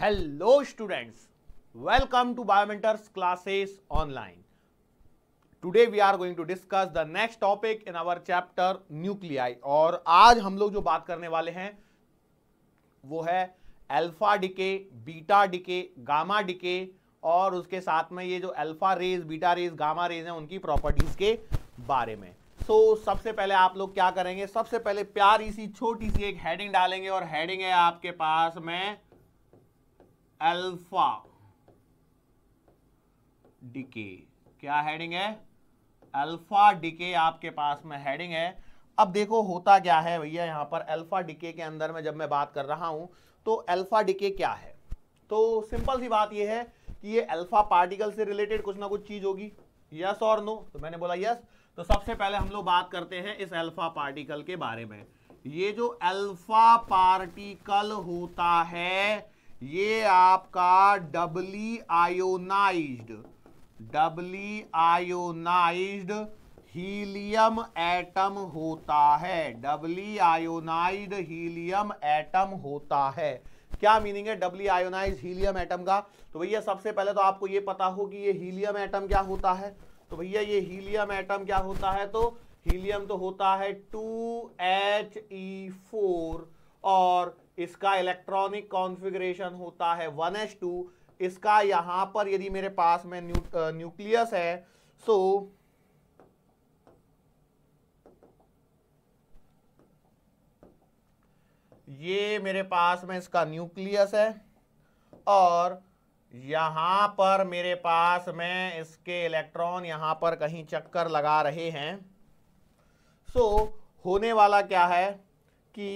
Hello students welcome to Biomentors classes online today we are going to discuss the next topic in our chapter nuclei और आज हम लोग जो बात करने वाले हैं वो है alpha decay beta decay gamma decay और उसके साथ में ये जो alpha rays beta rays gamma rays हैं उनकी प्रॉपर्टीज के बारे में सो so, सबसे पहले आप लोग क्या करेंगे सबसे पहले प्यारी सी छोटी सी एक हेडिंग डालेंगे और हेडिंग है आपके पास में अल्फा डीके क्या हेडिंग है अल्फा डीके आपके पास में हेडिंग है अब देखो होता क्या है भैया यहां पर अल्फा डीके के अंदर में जब मैं बात कर रहा हूं तो अल्फा डीके क्या है तो सिंपल सी बात यह है कि ये अल्फा पार्टिकल से रिलेटेड कुछ ना कुछ चीज होगी यस और नो तो मैंने बोला यस तो सबसे पहले हम लोग बात करते हैं इस अल्फा पार्टिकल के बारे में ये जो अल्फा पार्टिकल होता है ये आपका doubly ionised doubly ionised helium atom होता है डबली आयोनाइज हीलियम एटम होता है क्या मीनिंग है डबली आयोनाइज हीलियम एटम का तो भैया सबसे पहले तो आपको ये पता हो कि ये हीलियम एटम क्या होता है तो भैया ये हीलियम एटम क्या होता है तो हीलियम तो होता है टू एच ई फोर और इसका इलेक्ट्रॉनिक कॉन्फ़िगरेशन होता है 1s2 इसका यहां पर यदि मेरे पास में न्यू, न्यूक्लियस है सो ये मेरे पास में इसका न्यूक्लियस है और यहां पर मेरे पास में इसके इलेक्ट्रॉन यहां पर कहीं चक्कर लगा रहे हैं सो so, होने वाला क्या है कि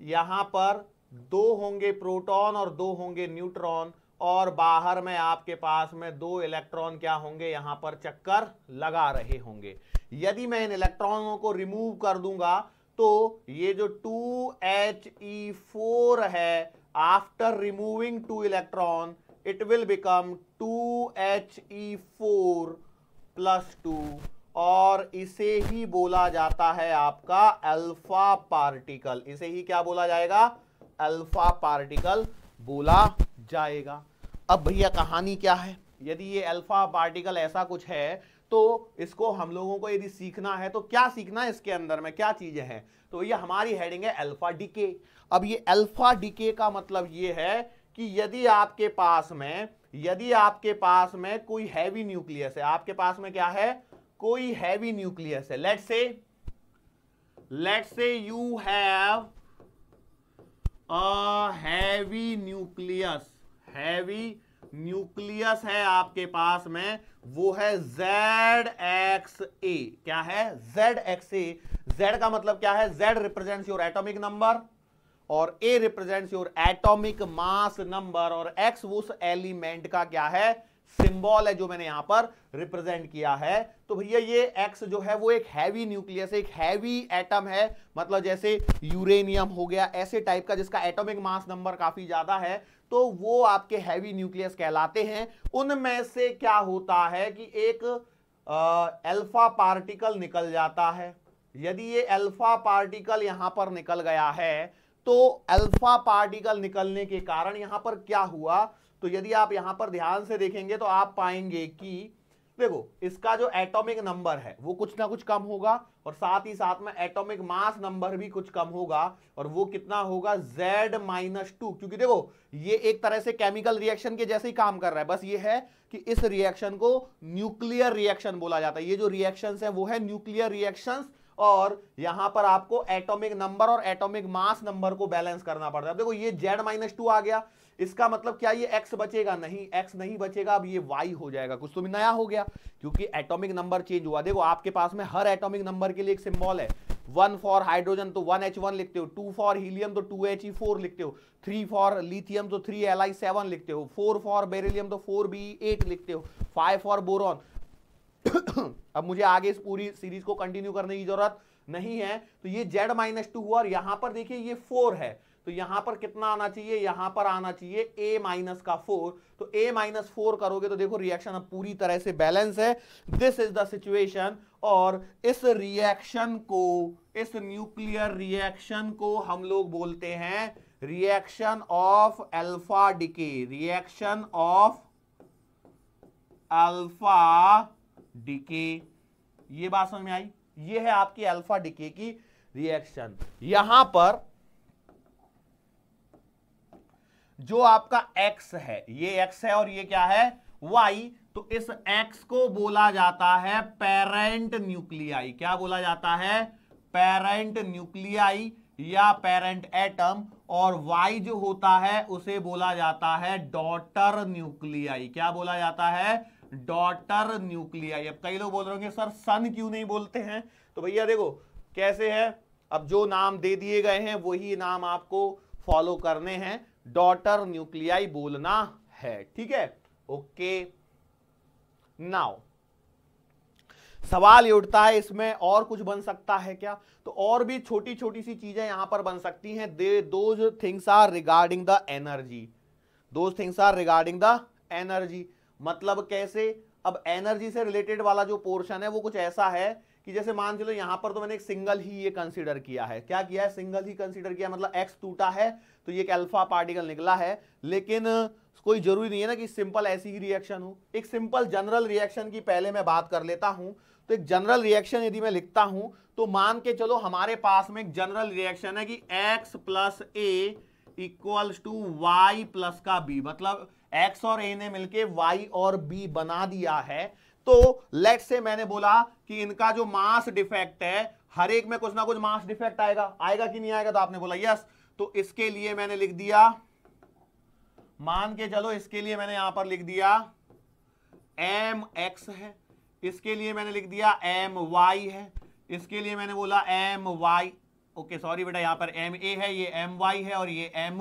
यहां पर दो होंगे प्रोटॉन और दो होंगे न्यूट्रॉन और बाहर में आपके पास में दो इलेक्ट्रॉन क्या होंगे यहां पर चक्कर लगा रहे होंगे यदि मैं इन इलेक्ट्रॉनों को रिमूव कर दूंगा तो ये जो टू एच ई फोर है after removing two electron it will become two H E four plus two और इसे ही बोला जाता है आपका अल्फा पार्टिकल इसे ही क्या बोला जाएगा अल्फा पार्टिकल बोला जाएगा अब भैया कहानी क्या है यदि ये अल्फा पार्टिकल ऐसा कुछ है तो इसको हम लोगों को यदि सीखना है तो क्या सीखना है इसके अंदर में क्या चीजें हैं तो ये हमारी हेडिंग है अल्फा डीके अब ये अल्फा डीके का मतलब ये है कि यदि आपके पास में यदि आपके पास में कोई हैवी न्यूक्लियस है आपके पास में क्या है कोई हैवी न्यूक्लियस है let's say let's say you have a heavy nucleus heavy nucleus है आपके पास में वो है जेड एक्स ए क्या है जेड एक्स ए जेड का मतलब क्या है Z represents your atomic number और A represents your atomic mass number और एक्स उस एलिमेंट का क्या है सिंबल है जो मैंने यहां पर रिप्रेजेंट किया है तो भैया ये एक्स जो है वो एक हैवी न्यूक्लियस एक हैवी एटम है मतलब जैसे यूरेनियम हो गया ऐसे टाइप का जिसका एटॉमिक मास नंबर काफी ज्यादा है तो वो आपके हैवी न्यूक्लियस कहलाते हैं उनमें से क्या होता है कि एक अल्फा पार्टिकल निकल जाता है यदि ये अल्फा पार्टिकल यहां पर निकल गया है तो अल्फा पार्टिकल निकलने के कारण यहां पर क्या हुआ तो यदि आप यहां पर ध्यान से देखेंगे तो आप पाएंगे कि देखो इसका जो एटॉमिक नंबर है वो कुछ ना कुछ कम होगा और साथ ही साथ में एटॉमिक मास नंबर भी कुछ कम होगा और वो कितना होगा Z माइनस टू क्योंकि देखो ये एक तरह से केमिकल रिएक्शन के जैसे ही काम कर रहा है बस ये है कि इस रिएक्शन को न्यूक्लियर रिएक्शन बोला जाता है ये जो रिएक्शन है वो है न्यूक्लियर रिएक्शन और यहां पर आपको एटॉमिक नंबर और एटॉमिक मास नंबर को बैलेंस करना पड़ता है देखो ये जेड माइनस टू आ गया इसका मतलब क्या ये एक्स बचेगा नहीं एक्स नहीं बचेगा अब ये वाई हो जाएगा कुछ तो भी नया हो गया क्योंकि एटॉमिक नंबर चेंज हुआ देखो आपके पास में हर एटॉमिक नंबर के लिए एक सिंबल है वन फॉर हाइड्रोजन तो वन एच वन लिखते हो टू फॉर हीलियम तो टू एच ई फोर लिखते हो थ्री फॉर लिथियम तो थ्री एल आई सेवन लिखते हो फोर फॉर बेरिलियम तो फोर बी एट लिखते हो फाइव फॉर बोरॉन अब मुझे आगे इस पूरी सीरीज को कंटिन्यू करने की जरूरत नहीं है तो ये जेड माइनस टू हुआ और यहां पर देखिए ये फोर है तो यहां पर कितना आना चाहिए यहां पर आना चाहिए ए माइनस का फोर तो ए माइनस फोर करोगे तो देखो रिएक्शन अब पूरी तरह से बैलेंस है दिस इज द सिचुएशन और इस रिएक्शन को इस न्यूक्लियर रिएक्शन को हम लोग बोलते हैं reaction of alpha decay reaction of alpha decay ये बात समझ में आई ये है आपकी अल्फा डिके की रिएक्शन यहां पर जो आपका एक्स है ये एक्स है और ये क्या है वाई तो इस एक्स को बोला जाता है पेरेंट न्यूक्लियाई क्या बोला जाता है पेरेंट न्यूक्लियाई या पेरेंट एटम और वाई जो होता है उसे बोला जाता है डॉटर न्यूक्लियाई क्या बोला जाता है डॉटर न्यूक्लियाई अब कई लोग बोल रहे होंगे सर सन क्यों नहीं बोलते हैं तो भैया देखो कैसे है अब जो नाम दे दिए गए हैं वही नाम आपको फॉलो करने हैं डॉटर न्यूक्लियाई बोलना है ठीक है ओके नाउ सवाल ये उठता है इसमें और कुछ बन सकता है क्या तो और भी छोटी छोटी सी चीजें यहां पर बन सकती हैं they those things are regarding the energy those things are regarding the energy मतलब कैसे अब एनर्जी से रिलेटेड वाला जो पोर्शन है वो कुछ ऐसा है कि जैसे मान चलो यहां पर तो मैंने एक सिंगल ही ये कंसीडर किया है क्या किया है सिंगल ही कंसीडर किया मतलब एक्स टूटा है तो ये एक अल्फा पार्टिकल निकला है लेकिन कोई जरूरी नहीं है ना कि सिंपल ऐसी ही रिएक्शन हो एक सिंपल जनरल रिएक्शन की पहले मैं बात कर लेता हूं तो एक जनरल रिएक्शन यदि मैं लिखता हूं तो मान के चलो हमारे पास में एक जनरल रिएक्शन है कि X plus A equals to Y plus का बी मतलब एक्स और ए ने मिलके वाई और बी बना दिया है तो लेट से मैंने बोला कि इनका जो मास डिफेक्ट है हर एक में कुछ ना कुछ मास डिफेक्ट आएगा आएगा कि नहीं आएगा तो आपने बोला यस तो इसके लिए मैंने लिख दिया मान के चलो इसके लिए मैंने यहां पर लिख दिया एम एक्स है इसके लिए मैंने लिख दिया एम वाई है इसके लिए मैंने बोला एम वाई ओके सॉरी बेटा यहां पर एम ए है ये एम वाई है और ये एम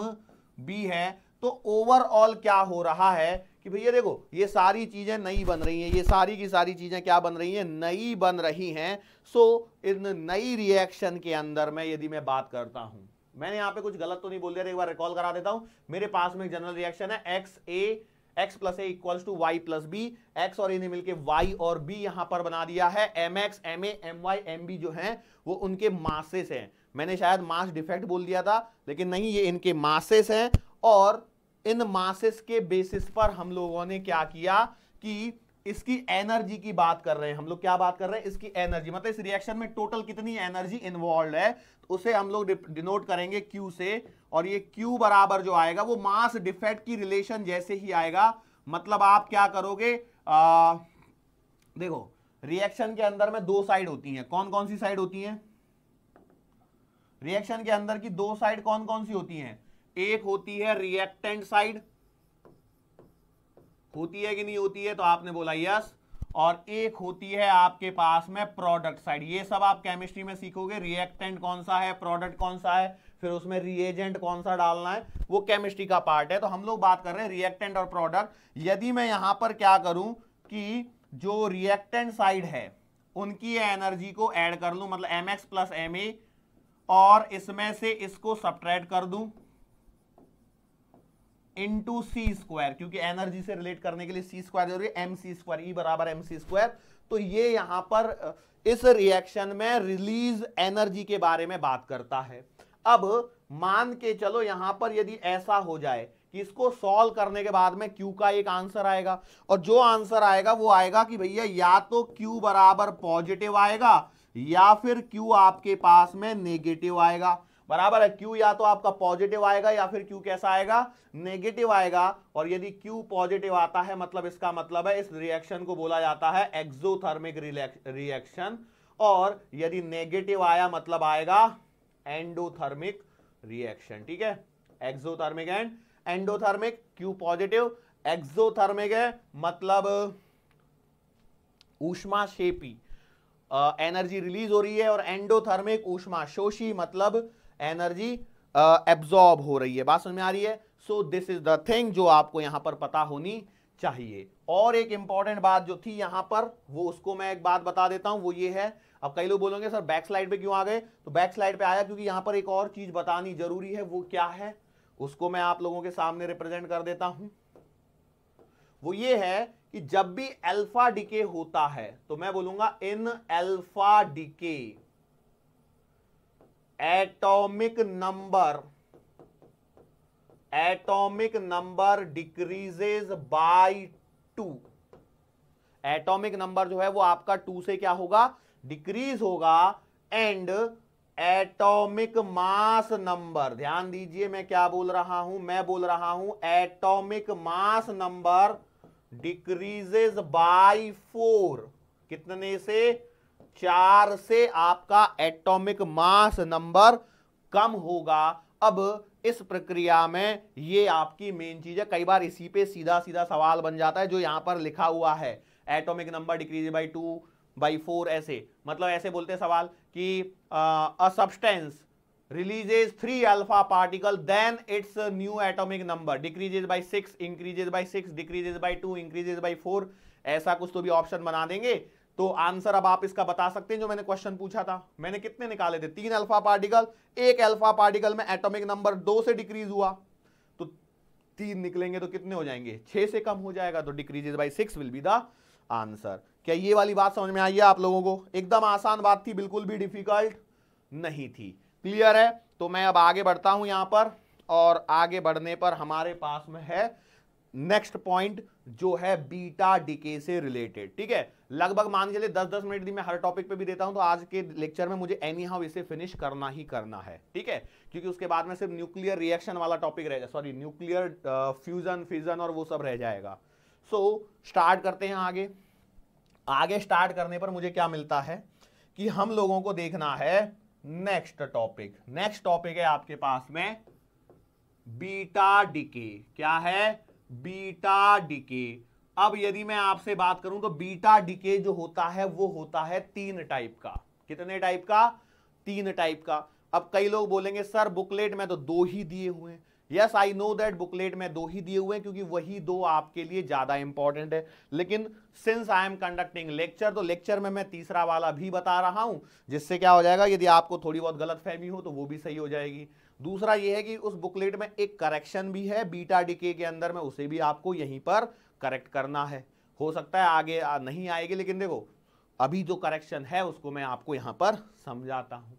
बी है तो ओवरऑल क्या हो रहा है कि भैया देखो ये सारी चीज़ें नई बन रही हैं ये सारी की सारी चीज़ें क्या बन रही हैं नई बन रही हैं सो so, इन नई रिएक्शन के अंदर में यदि मैं बात करता हूं मैंने यहां पे कुछ गलत तो नहीं बोल दिया एक बार रिकॉल करा देता हूं मेरे पास में एक जनरल रिएक्शन है X A X plus A equal to Y plus B X और ए ने मिलकर वाई और बी यहां पर बना दिया है M X M A M Y M B जो है वो उनके मासेस हैं मैंने शायद मास डिफेक्ट बोल दिया था लेकिन नहीं ये इनके मासेस हैं और इन मासेस के बेसिस पर हम लोगों ने क्या किया कि इसकी एनर्जी की बात कर रहे हैं हम लोग क्या बात कर रहे हैं इसकी एनर्जी मतलब इस रिएक्शन में टोटल कितनी एनर्जी इन्वॉल्व है तो उसे हम लोग डिनोट करेंगे क्यू से और ये क्यू बराबर जो आएगा वो मास डिफेक्ट की रिलेशन जैसे ही आएगा मतलब आप क्या करोगे आ, देखो रिएक्शन के अंदर में दो साइड होती हैं कौन कौन सी साइड होती हैं रिएक्शन के अंदर की दो साइड कौन कौन सी होती हैं एक होती है रिएक्टेंट साइड होती है कि नहीं होती है तो आपने बोला यस और एक होती है आपके पास में प्रोडक्ट साइड ये सब आप केमिस्ट्री में सीखोगे रिएक्टेंट कौन सा है प्रोडक्ट कौन सा है फिर उसमें रिएजेंट कौन सा डालना है वो केमिस्ट्री का पार्ट है तो हम लोग बात कर रहे हैं रिएक्टेंट और प्रोडक्ट यदि मैं यहां पर क्या करूं कि जो रिएक्टेंट साइड है उनकी एनर्जी को एड कर लू मतलब एम एक्स प्लस एम और इसमें से इसको सब्ट्रैक्ट कर दूं इंटू सी स्क्वायर क्योंकि एनर्जी से रिलेट करने के लिए सी स्क्वायर जरूरी है एम सी स्क्वायर ई बराबर एम सी स्क्वायर तो ये यहां पर इस रिएक्शन में रिलीज एनर्जी के बारे में बात करता है अब मान के चलो यहां पर यदि ऐसा हो जाए कि इसको सॉल्व करने के बाद में क्यू का एक आंसर आएगा और जो आंसर आएगा वो आएगा कि भैया या तो क्यू बराबर पॉजिटिव आएगा या फिर क्यू आपके पास में नेगेटिव आएगा बराबर है क्यू या तो आपका पॉजिटिव आएगा या फिर क्यू कैसा आएगा नेगेटिव आएगा और यदि क्यू पॉजिटिव आता है मतलब इसका मतलब है इस रिएक्शन को बोला जाता है एक्सोथर्मिक रिएक्शन और यदि नेगेटिव आया मतलब आएगा एंडोथर्मिक रिएक्शन ठीक है exothermic and endothermic Q positive exothermic है मतलब ऊष्मा शेपी एनर्जी रिलीज हो रही है और एंडोथर्मिक ऊष्मा शोषी मतलब एनर्जी एब्जॉर्ब हो रही है बात समझ में आ रही है so this is the thing जो आपको यहां पर पता होनी चाहिए और एक इंपॉर्टेंट बात जो थी यहां पर वो उसको मैं एक बात बता देता हूं वो ये है अब कई लोग बोलोगे सर बैक स्लाइड पे क्यों आ गए तो बैक स्लाइड पे आया क्योंकि यहां पर एक और चीज बतानी जरूरी है वो क्या है उसको मैं आप लोगों के सामने रिप्रेजेंट कर देता हूं वो ये है कि जब भी अल्फा डीके होता है तो मैं बोलूंगा in alpha decay atomic number atomic number decreases by two atomic number जो है वो आपका टू से क्या होगा डिक्रीज होगा एंड एटॉमिक मास नंबर ध्यान दीजिए मैं क्या बोल रहा हूं मैं बोल रहा हूं atomic mass number decreases by four कितने से चार से आपका एटॉमिक मास नंबर कम होगा अब इस प्रक्रिया में ये आपकी मेन चीज है कई बार इसी पे सीधा सीधा सवाल बन जाता है जो यहां पर लिखा हुआ है atomic number decrease by two by four ऐसे मतलब ऐसे बोलते सवाल कि a substance releases three alpha particle then its new atomic number decreases by six increases by six decreases by two increases by four ऐसा कुछ तो भी ऑप्शन बना देंगे तो आंसर अब आप इसका बता सकते हैं जो मैंने क्वेश्चन पूछा था मैंने कितने निकाले थे तीन अल्फा पार्टिकल एक अल्फा पार्टिकल में एटॉमिक नंबर दो से डिक्रीज हुआ तो तीन निकलेंगे तो कितने हो जाएंगे छह से कम हो जाएगा तो decreases by six will be the answer क्या ये वाली बात समझ में आई है आप लोगों को एकदम आसान बात थी बिल्कुल भी डिफिकल्ट नहीं थी क्लियर है तो मैं अब आगे बढ़ता हूं यहां पर और आगे बढ़ने पर हमारे पास में है नेक्स्ट पॉइंट जो है बीटा डीके से रिलेटेड ठीक है लगभग मान के चलिए दस दस मिनट यदि मैं हर टॉपिक पे भी देता हूं तो आज के लेक्चर में मुझे एनी हाउ इसे फिनिश करना ही करना है ठीक है क्योंकि उसके बाद में सिर्फ न्यूक्लियर रिएक्शन वाला टॉपिक रहेगा सॉरी न्यूक्लियर फ्यूजन फ्यूजन और वो सब रह जाएगा सो so, स्टार्ट करते हैं आगे आगे स्टार्ट करने पर मुझे क्या मिलता है कि हम लोगों को देखना है नेक्स्ट टॉपिक नेक्स्ट टॉपिक है आपके पास में बीटा डीके क्या है बीटा डीके अब यदि मैं आपसे बात करूं तो बीटा डीके जो होता है वो होता है तीन टाइप का कितने टाइप का तीन टाइप का अब कई लोग बोलेंगे सर बुकलेट में तो दो ही दिए हुए yes I know that booklet में दो ही दिए हुए हैं क्योंकि वही दो आपके लिए ज़्यादा इंपॉर्टेंट है लेकिन since I am conducting lecture तो लेक्चर में मैं तीसरा वाला भी बता रहा हूं जिससे क्या हो जाएगा यदि आपको थोड़ी बहुत गलत फहमी हो तो वो भी सही हो जाएगी दूसरा यह है कि उस बुकलेट में एक करेक्शन भी है बीटा डीके के अंदर में उसे भी आपको यहीं पर करेक्ट करना है हो सकता है आगे आ, नहीं आएगी लेकिन देखो अभी जो करेक्शन है उसको मैं आपको यहां पर समझाता हूं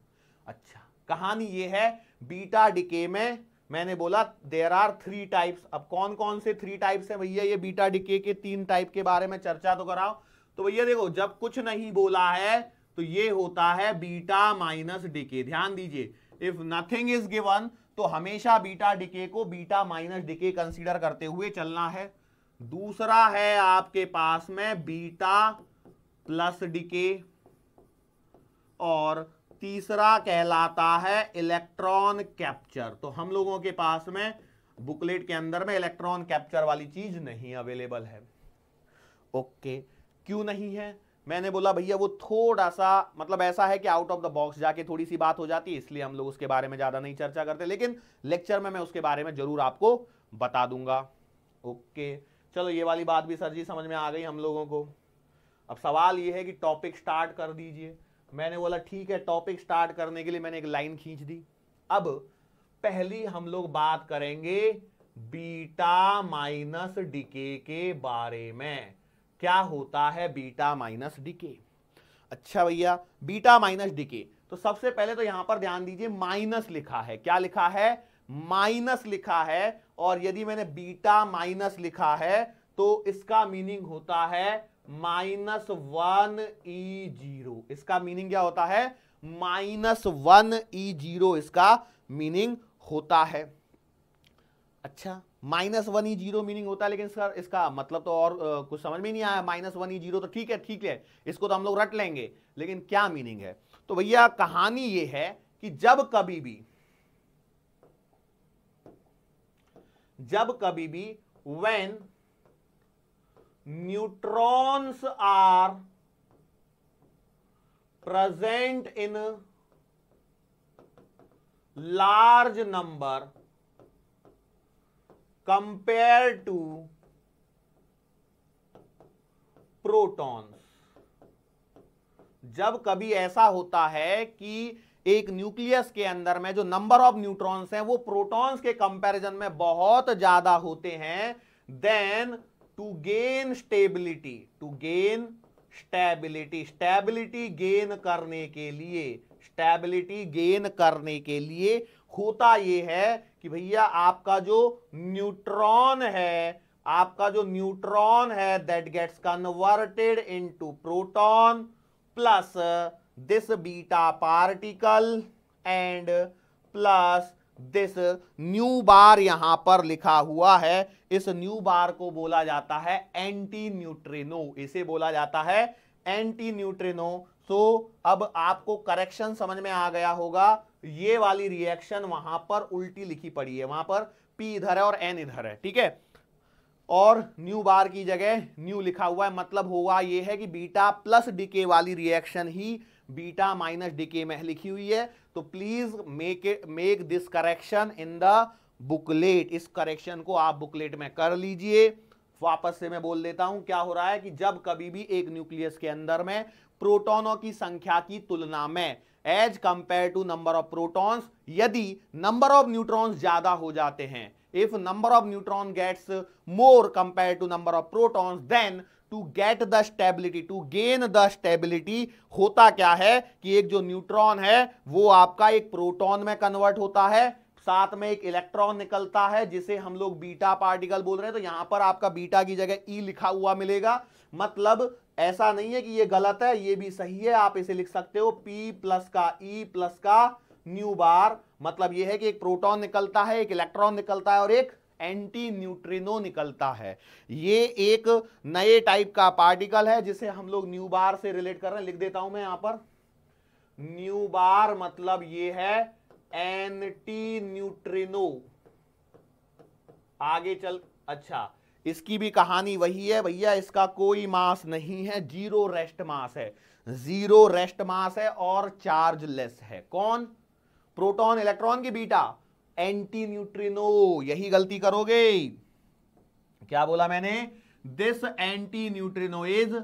अच्छा कहानी यह है बीटा डीके में मैंने बोला देर आर थ्री टाइप्स अब कौन कौन से थ्री टाइप्स हैं भैया ये बीटा डीके के तीन टाइप के बारे में चर्चा तो कराओ तो भैया देखो जब कुछ नहीं बोला है तो ये होता है बीटा माइनस डीके ध्यान दीजिए इफ नथिंग इज गिवन तो हमेशा बीटा डिके को बीटा माइनस डिके कंसीडर करते हुए चलना है दूसरा है आपके पास में बीटा प्लस डिके और तीसरा कहलाता है इलेक्ट्रॉन कैप्चर तो हम लोगों के पास में बुकलेट के अंदर में इलेक्ट्रॉन कैप्चर वाली चीज नहीं अवेलेबल है ओके क्यों नहीं है मैंने बोला भैया वो थोड़ा सा मतलब ऐसा है कि आउट ऑफ द बॉक्स जाके थोड़ी सी बात हो जाती है इसलिए हम लोग उसके बारे में ज़्यादा नहीं चर्चा करते लेकिन लेक्चर में मैं उसके बारे में ज़रूर आपको बता दूंगा ओके चलो ये वाली बात भी सर जी समझ में आ गई हम लोगों को अब सवाल ये है कि टॉपिक स्टार्ट कर दीजिए मैंने बोला ठीक है टॉपिक स्टार्ट करने के लिए मैंने एक लाइन खींच दी अब पहली हम लोग बात करेंगे बीटा माइनस डीके के बारे में क्या होता है बीटा माइनस डीके अच्छा भैया बीटा माइनस डीके तो सबसे पहले तो यहां पर ध्यान दीजिए माइनस लिखा है क्या लिखा है माइनस लिखा है और यदि मैंने बीटा माइनस लिखा है तो इसका मीनिंग होता है माइनस वन ई जीरो इसका मीनिंग क्या होता है माइनस वन ई जीरो इसका मीनिंग होता है अच्छा माइनस वन ई जीरो मीनिंग होता है लेकिन इसका इसका मतलब तो और आ, कुछ समझ में नहीं आया माइनस वन ई जीरो तो ठीक है ठीक है इसको तो हम लोग रट लेंगे लेकिन क्या मीनिंग है तो भैया कहानी ये है कि जब कभी भी जब कभी भी when neutrons are present in large number compare to protons जब कभी ऐसा होता है कि एक न्यूक्लियस के अंदर में जो नंबर ऑफ न्यूट्रॉन्स हैं वो प्रोटॉन्स के कंपैरिजन में बहुत ज्यादा होते हैं then to gain stability to gain stability stability gain करने के लिए स्टेबिलिटी गेन करने के लिए होता यह है कि भैया आपका जो न्यूट्रॉन है आपका जो न्यूट्रॉन है that gets converted into proton plus this beta particle and plus this nu bar यहां पर लिखा हुआ है इस न्यू बार को बोला जाता है एंटी न्यूट्रिनो इसे बोला जाता है एंटी न्यूट्रिनो सो so, अब आपको करेक्शन समझ में आ गया होगा ये वाली रिएक्शन वहां पर उल्टी लिखी पड़ी है वहां पर पी इधर है और एन इधर है ठीक है और न्यू बार की जगह न्यू लिखा हुआ है मतलब होगा ये है कि बीटा प्लस डीके वाली रिएक्शन ही बीटा माइनस डीके में लिखी हुई है तो please make it make this correction in the booklet इस करेक्शन को आप बुकलेट में कर लीजिए वापस से मैं बोल देता हूं क्या हो रहा है कि जब कभी भी एक न्यूक्लियस के अंदर में प्रोटोनों की संख्या की तुलना में as compare to number of protons यदि नंबर ऑफ न्यूट्रॉन्स ज्यादा हो जाते हैं if number of neutron gets more compare to number of protons then to get the stability to gain the stability होता क्या है कि एक जो न्यूट्रॉन है वो आपका एक प्रोटॉन में कन्वर्ट होता है साथ में एक इलेक्ट्रॉन निकलता है जिसे हम लोग बीटा पार्टिकल बोल रहे हैं तो यहां पर आपका बीटा की जगह ई e लिखा हुआ मिलेगा मतलब ऐसा नहीं है कि ये गलत है ये भी सही है आप इसे लिख सकते हो P प्लस का E प्लस का न्यू बार मतलब ये है कि एक प्रोटॉन निकलता है एक इलेक्ट्रॉन निकलता है और एक एंटी न्यूट्रिनो निकलता है ये एक नए टाइप का पार्टिकल है जिसे हम लोग न्यू बार से रिलेट कर रहे हैं लिख देता हूं मैं यहां पर न्यू बार मतलब ये है एंटी न्यूट्रिनो आगे चल अच्छा इसकी भी कहानी वही है भैया इसका कोई मास नहीं है जीरो रेस्ट मास है जीरो रेस्ट मास है और चार्जलेस है कौन प्रोटॉन इलेक्ट्रॉन की बीटा एंटी न्यूट्रिनो यही गलती करोगे क्या बोला मैंने दिस एंटी न्यूट्रिनो इज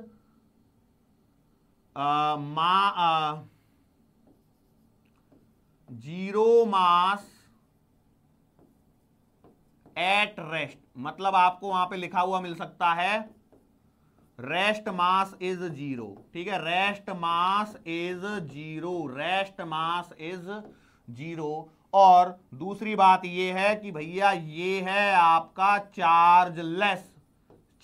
मा जीरो मास एट रेस्ट मतलब आपको वहां पे लिखा हुआ मिल सकता है रेस्ट मास इज जीरो ठीक है rest mass is zero rest mass is zero और दूसरी बात यह है कि भैया ये है आपका चार्जलेस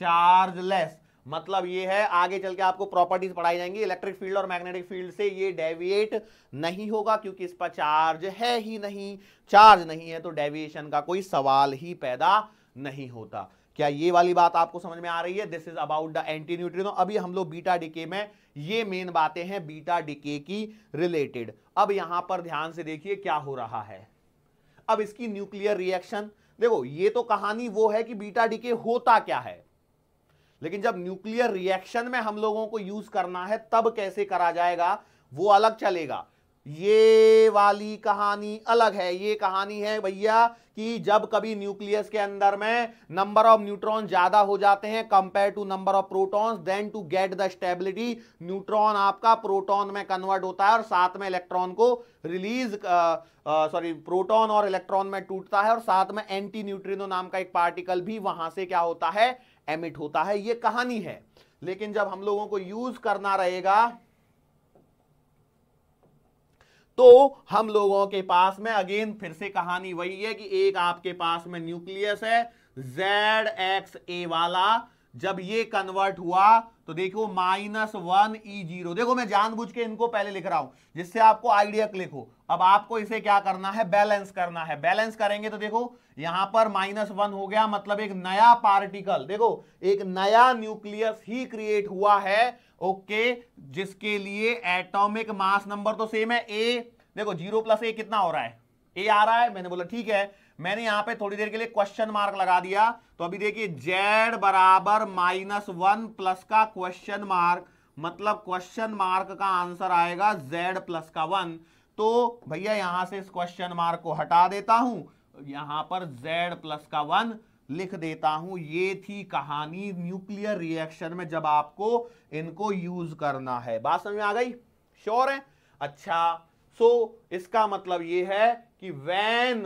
चार्जलेस मतलब ये है आगे चल के आपको प्रॉपर्टीज पढ़ाई जाएंगी इलेक्ट्रिक फील्ड और मैग्नेटिक फील्ड से ये डेविएट नहीं होगा क्योंकि इस पर चार्ज है ही नहीं चार्ज नहीं है तो डेविएशन का कोई सवाल ही पैदा नहीं होता क्या ये वाली बात आपको समझ में आ रही है this is about the anti neutrino अभी हम लोग बीटा डिके में ये मेन बातें हैं बीटा डिके की रिलेटेड अब यहां पर ध्यान से देखिए क्या हो रहा है अब इसकी न्यूक्लियर रिएक्शन देखो ये तो कहानी वो है कि बीटा डिके होता क्या है लेकिन जब न्यूक्लियर रिएक्शन में हम लोगों को यूज करना है तब कैसे करा जाएगा वो अलग चलेगा ये वाली कहानी अलग है ये कहानी है भैया कि जब कभी न्यूक्लियस के अंदर में नंबर ऑफ न्यूट्रॉन ज्यादा हो जाते हैं compare to number of protons then to get the stability neutron आपका प्रोटॉन में कन्वर्ट होता है और साथ में इलेक्ट्रॉन को रिलीज सॉरी प्रोटॉन और इलेक्ट्रॉन में टूटता है और साथ में एंटी न्यूट्रिनो नाम का एक पार्टिकल भी वहां से क्या होता है एमिट होता है ये कहानी है लेकिन जब हम लोगों को यूज करना रहेगा तो हम लोगों के पास में अगेन फिर से कहानी वही है कि एक आपके पास में न्यूक्लियस है जेड एक्स ए वाला जब ये कन्वर्ट हुआ तो देखो माइनस वन ई जीरो देखो मैं जानबूझ के इनको पहले लिख रहा हूं जिससे आपको आइडिया क्लिक हो अब आपको इसे क्या करना है बैलेंस करना है बैलेंस करेंगे तो देखो यहां पर माइनस वन हो गया मतलब एक नया पार्टिकल देखो एक नया न्यूक्लियस ही क्रिएट हुआ है ओके जिसके लिए एटॉमिक मास नंबर तो सेम है ए देखो जीरो प्लस ए कितना हो रहा है ए आ रहा है मैंने बोला ठीक है मैंने यहां पे थोड़ी देर के लिए क्वेश्चन मार्क लगा दिया तो अभी देखिए जेड बराबर माइनस वन प्लस का क्वेश्चन मार्क मतलब क्वेश्चन मार्क का आंसर आएगा जेड प्लस का वन तो भैया यहां से इस क्वेश्चन मार्क को हटा देता हूं यहां पर जेड प्लस का वन लिख देता हूं ये थी कहानी न्यूक्लियर रिएक्शन में जब आपको इनको यूज करना है बात समझ में आ गई श्योर है अच्छा सो so, इसका मतलब ये है कि when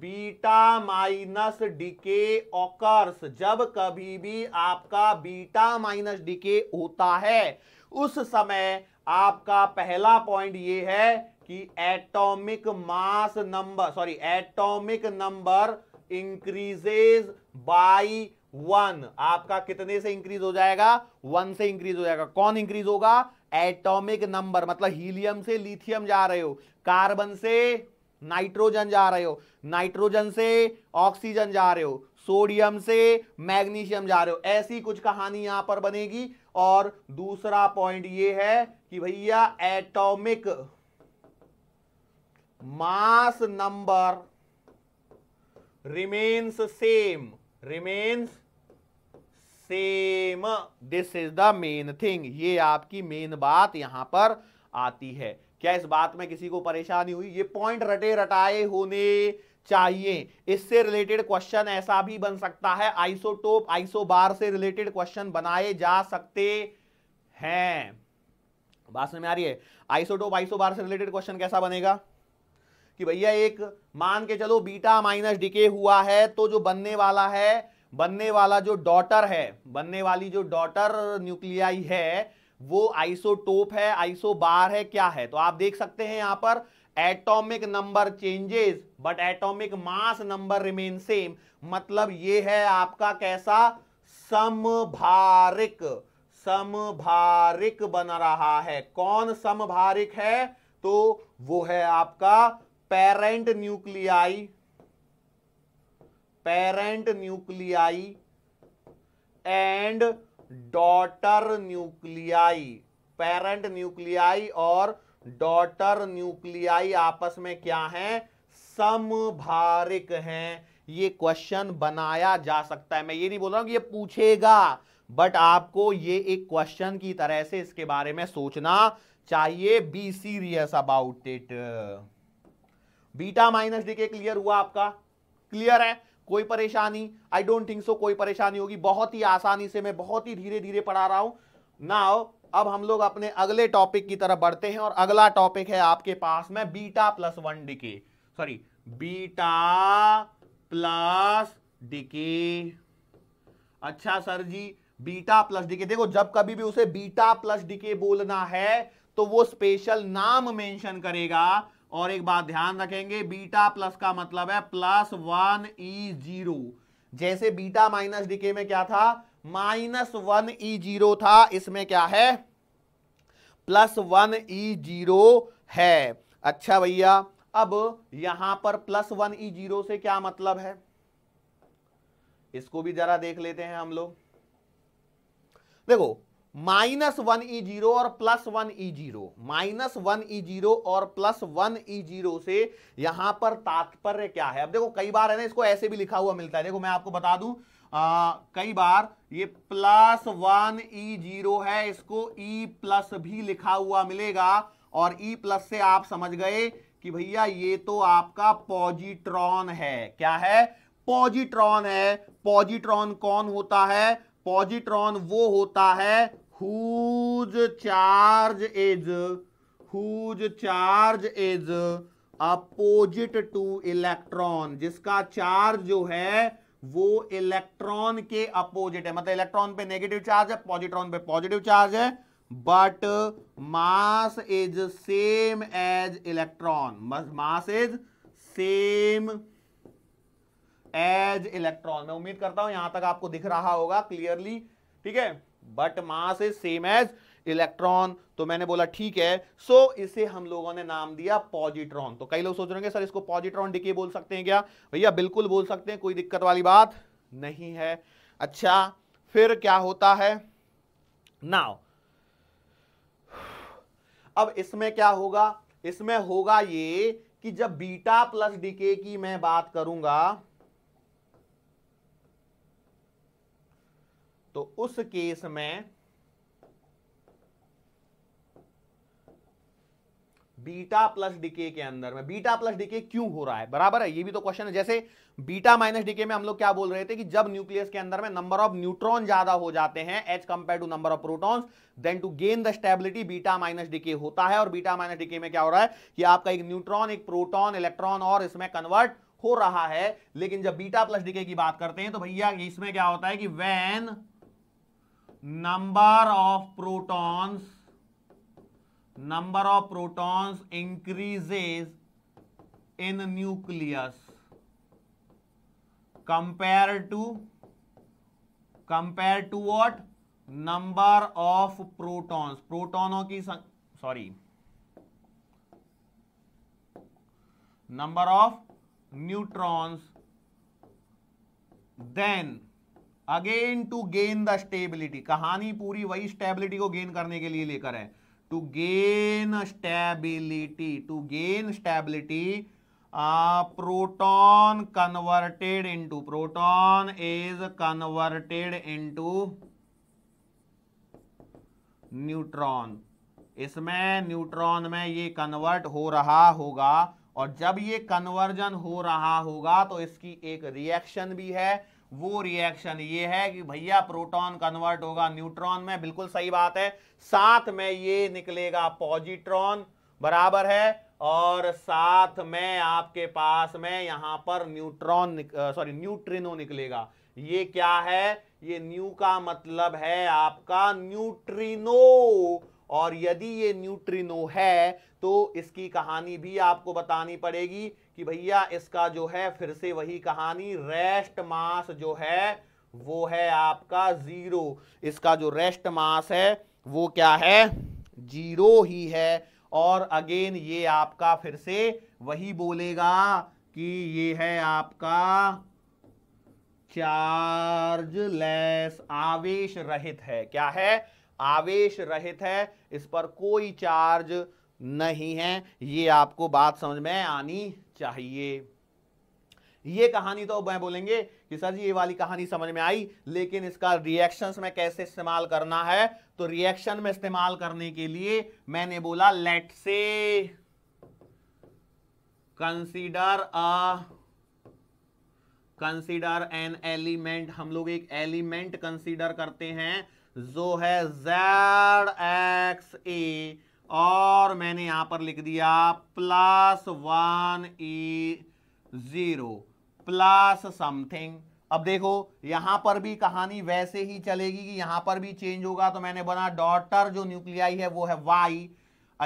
beta minus decay occurs जब कभी भी आपका बीटा माइनस डीके होता है उस समय आपका पहला पॉइंट ये है कि atomic mass number sorry atomic number increases by one आपका कितने से इंक्रीज हो जाएगा वन से इंक्रीज हो जाएगा कौन इंक्रीज होगा एटॉमिक नंबर मतलब हीलियम से लिथियम जा रहे हो कार्बन से नाइट्रोजन जा रहे हो नाइट्रोजन से ऑक्सीजन जा रहे हो सोडियम से मैग्नीशियम जा रहे हो ऐसी कुछ कहानी यहां पर बनेगी और दूसरा पॉइंट ये है कि भैया atomic mass number remains same remains same this is the main thing ये आपकी मेन बात यहां पर आती है क्या इस बात में किसी को परेशानी हुई ये पॉइंट रटे रटाए होने चाहिए इससे रिलेटेड क्वेश्चन ऐसा भी बन सकता है आइसोटोप आइसोबार से रिलेटेड क्वेश्चन बनाए जा सकते हैं बात समझ में आ रही है आइसोटोप आइसोबार से रिलेटेड क्वेश्चन कैसा बनेगा कि भैया एक मान के चलो बीटा माइनस डीके हुआ है तो जो बनने वाला है बनने वाला जो डॉटर है बनने वाली जो डॉटर न्यूक्लियाई है वो आइसोटोप है आइसो बार है क्या है तो आप देख सकते हैं यहां पर atomic number changes but atomic mass number remain same मतलब ये है आपका कैसा समभारिक समभारिक बन रहा है कौन समभारिक है तो वो है आपका parent nuclei parent nuclei and daughter nuclei parent nuclei और डॉटर न्यूक्लियाई आपस में क्या हैं समभारिक हैं ये क्वेश्चन बनाया जा सकता है मैं ये नहीं बोल रहा हूं कि ये पूछेगा बट आपको ये एक क्वेश्चन की तरह से इसके बारे में सोचना चाहिए be serious about it beta minus decay clear हुआ आपका क्लियर है कोई परेशानी आई डोंट थिंक सो कोई परेशानी होगी बहुत ही आसानी से मैं बहुत ही धीरे धीरे पढ़ा रहा हूं नाउ अब हम लोग अपने अगले टॉपिक की तरफ बढ़ते हैं और अगला टॉपिक है आपके पास में beta plus one decay sorry beta plus decay अच्छा sir ji beta plus decay देखो जब कभी भी उसे बीटा प्लस डीके बोलना है तो वो स्पेशल नाम मेंशन करेगा और एक बात ध्यान रखेंगे बीटा प्लस का मतलब है प्लस वन ई जीरो जैसे बीटा माइनस डीके में क्या था माइनस वन ई जीरो था इसमें क्या है प्लस वन ई जीरो है अच्छा भैया अब यहां पर प्लस वन ई जीरो से क्या मतलब है इसको भी जरा देख लेते हैं हम लोग देखो माइनस वन ई जीरो और प्लस वन ई जीरो माइनस वन ई जीरो और प्लस वन ई जीरो से यहां पर तात्पर्य क्या है अब देखो कई बार है ना इसको ऐसे भी लिखा हुआ मिलता है देखो मैं आपको बता दूं आ, कई बार ये प्लस वन ई जीरो है इसको ई प्लस भी लिखा हुआ मिलेगा और ई प्लस से आप समझ गए कि भैया ये तो आपका पॉजिट्रॉन है क्या है पॉजिट्रॉन है पॉजिट्रॉन कौन होता है पॉजिट्रॉन वो होता है whose charge is whose charge is opposite to electron जिसका चार्ज जो है वो इलेक्ट्रॉन के अपोजिट है मतलब इलेक्ट्रॉन पे नेगेटिव चार्ज है पॉजिट्रॉन पे पॉजिटिव चार्ज है but mass is same as electron mass is same as electron मैं उम्मीद करता हूं यहां तक आपको दिख रहा होगा क्लियरली ठीक है but mass is same as electron तो मैंने बोला ठीक है सो so, इसे हम लोगों ने नाम दिया पॉजिट्रॉन तो कई लोग सोच रहे होंगे सर इसको पॉजिट्रॉन डिके बोल सकते हैं क्या भैया बिल्कुल बोल सकते हैं कोई दिक्कत वाली बात नहीं है अच्छा फिर क्या होता है नाउ अब इसमें क्या होगा इसमें होगा ये कि जब बीटा प्लस डीके की मैं बात करूंगा तो उस केस में बीटा प्लस डीके के अंदर में बीटा प्लस डीके क्यों हो रहा है बराबर है ये भी तो क्वेश्चन है जैसे बीटा माइनस डीके में हम लोग क्या बोल रहे थे कि जब न्यूक्लियस के अंदर में नंबर ऑफ न्यूट्रॉन ज्यादा हो जाते हैं as compare to number of protons then to gain the stability beta minus decay होता है और बीटा माइनस डीके में क्या हो रहा है कि आपका एक न्यूट्रॉन एक प्रोटॉन इलेक्ट्रॉन और इसमें कन्वर्ट हो रहा है लेकिन जब बीटा प्लस डीके की बात करते हैं तो भैया इसमें क्या होता है कि when number of protons number of protons increases in nucleus compare to compare to what number of protons प्रोटॉनों की sorry number of neutrons then again to gain the stability कहानी पूरी वही स्टेबिलिटी को गेन करने के लिए लेकर है to gain stability to gain stability proton converted into proton is converted into neutron इसमें न्यूट्रॉन में ये कन्वर्ट हो रहा होगा और जब ये कन्वर्जन हो रहा होगा तो इसकी एक रिएक्शन भी है वो रिएक्शन ये है कि भैया प्रोटॉन कन्वर्ट होगा न्यूट्रॉन में बिल्कुल सही बात है साथ में ये निकलेगा पॉजिट्रॉन बराबर है और साथ में आपके पास में यहां पर न्यूट्रॉन सॉरी न्यूट्रिनो निकलेगा ये क्या है ये न्यू का मतलब है आपका न्यूट्रिनो और यदि ये न्यूट्रिनो है तो इसकी कहानी भी आपको बतानी पड़ेगी कि भैया इसका जो है फिर से वही कहानी रेस्ट मास जो है वो है आपका जीरो इसका जो रेस्ट मास है वो क्या है जीरो ही है और अगेन ये आपका फिर से वही बोलेगा कि ये है आपका चार्ज लेस आवेश रहित है क्या है आवेश रहित है इस पर कोई चार्ज नहीं है ये आपको बात समझ में आनी चाहिए ये कहानी तो मैं बोलेंगे कि सर जी ये वाली कहानी समझ में आई लेकिन इसका रिएक्शंस में कैसे इस्तेमाल करना है तो रिएक्शन में इस्तेमाल करने के लिए मैंने बोला let's consider a consider an element हम लोग एक एलिमेंट कंसीडर करते हैं जो है जेड एक्स ए और मैंने यहां पर लिख दिया plus one E zero plus something अब देखो यहां पर भी कहानी वैसे ही चलेगी कि यहां पर भी चेंज होगा तो मैंने बना डॉटर जो न्यूक्लियाई है वो है वाई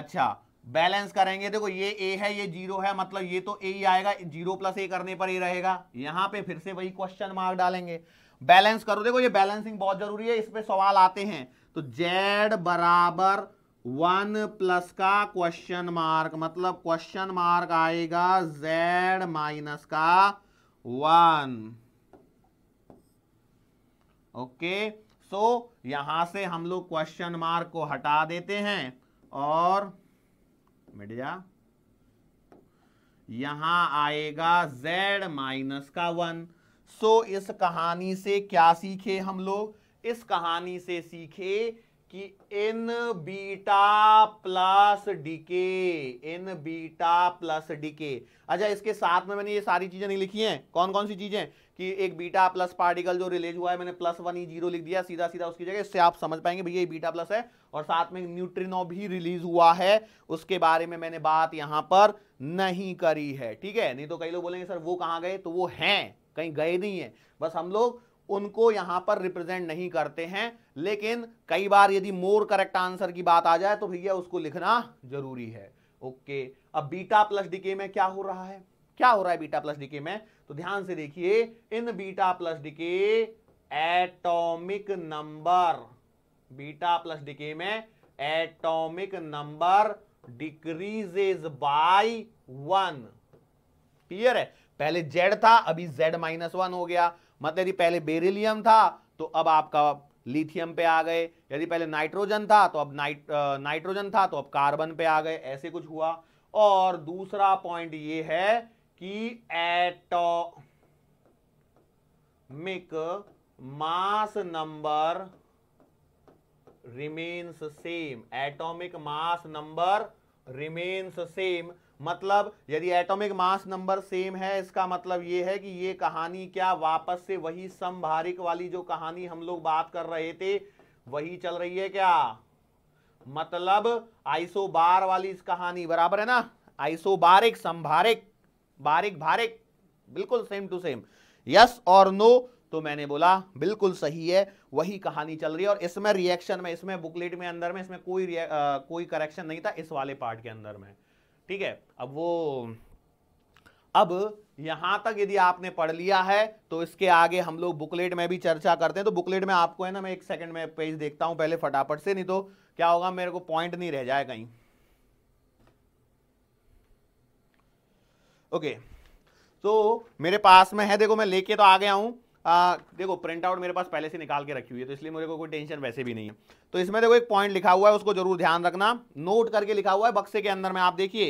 अच्छा बैलेंस करेंगे देखो ये ए है ये जीरो है मतलब ये तो ए ही आएगा जीरो प्लस ए करने पर ही रहेगा यहां पे फिर से वही क्वेश्चन मार्क डालेंगे बैलेंस करो देखो ये बैलेंसिंग बहुत जरूरी है इस पर सवाल आते हैं तो जेड बराबर वन प्लस का क्वेश्चन मार्क मतलब क्वेश्चन मार्क आएगा जेड माइनस का वन ओके सो यहां से हम लोग क्वेश्चन मार्क को हटा देते हैं और मिट जा यहां आएगा जेड माइनस का वन सो so, इस कहानी से क्या सीखे हम लोग इस कहानी से सीखे कि in beta plus decay in beta plus decay अच्छा इसके साथ में मैंने ये सारी चीजें नहीं लिखी हैं कौन कौन सी चीजें कि एक बीटा प्लस पार्टिकल जो रिलीज हुआ है मैंने प्लस वन ही जीरो लिख दिया सीधा सीधा उसकी जगह इससे आप समझ पाएंगे भैया ये बीटा प्लस है और साथ में न्यूट्रिनो भी रिलीज हुआ है उसके बारे में मैंने बात यहां पर नहीं करी है ठीक है नहीं तो कई लोग बोलेंगे सर वो कहाँ गए तो वो हैं कहीं गए नहीं है बस हम लोग उनको यहां पर रिप्रेजेंट नहीं करते हैं लेकिन कई बार यदि मोर करेक्ट आंसर की बात आ जाए तो भैया उसको लिखना जरूरी है ओके अब बीटा प्लस डीके में क्या हो रहा है क्या हो रहा है बीटा प्लस डीके में तो ध्यान से देखिए in beta plus decay atomic number beta plus decay में atomic number decreases by one clear है पहले जेड था अभी जेड माइनस वन हो गया मतलब यदि पहले बेरिलियम था तो अब आपका लिथियम पे आ गए यदि पहले नाइट्रोजन था तो अब नाइट नाइट्रोजन था तो अब कार्बन पे आ गए ऐसे कुछ हुआ और दूसरा पॉइंट ये है कि atomic mass number remains same atomic mass number remains same मतलब यदि एटॉमिक मास नंबर सेम है इसका मतलब ये है कि ये कहानी क्या वापस से वही संभारिक वाली जो कहानी हम लोग बात कर रहे थे वही चल रही है क्या मतलब आइसो बार वाली इस कहानी बराबर है ना बारिक संभारिक बारिक भारिक बिल्कुल सेम टू सेम यस और नो तो मैंने बोला बिल्कुल सही है वही कहानी चल रही है और इसमें रिएक्शन में इसमें बुकलेट में अंदर में इसमें कोई आ, कोई करेक्शन नहीं था इस वाले पार्ट के अंदर में ठीक है अब वो अब यहां तक यदि आपने पढ़ लिया है तो इसके आगे हम लोग बुकलेट में भी चर्चा करते हैं तो बुकलेट में आपको है ना मैं एक सेकंड में पेज देखता हूं पहले फटाफट से नहीं तो क्या होगा मेरे को पॉइंट नहीं रह जाए कहीं ओके तो मेरे पास में है देखो मैं लेके तो आ गया हूं आ, देखो प्रिंट आउट मेरे पास पहले से निकाल के रखी हुई है तो इसलिए मुझे को कोई टेंशन वैसे भी नहीं है तो इसमें देखो एक पॉइंट लिखा हुआ है उसको जरूर ध्यान रखना नोट करके लिखा हुआ है बक्से के अंदर में आप देखिए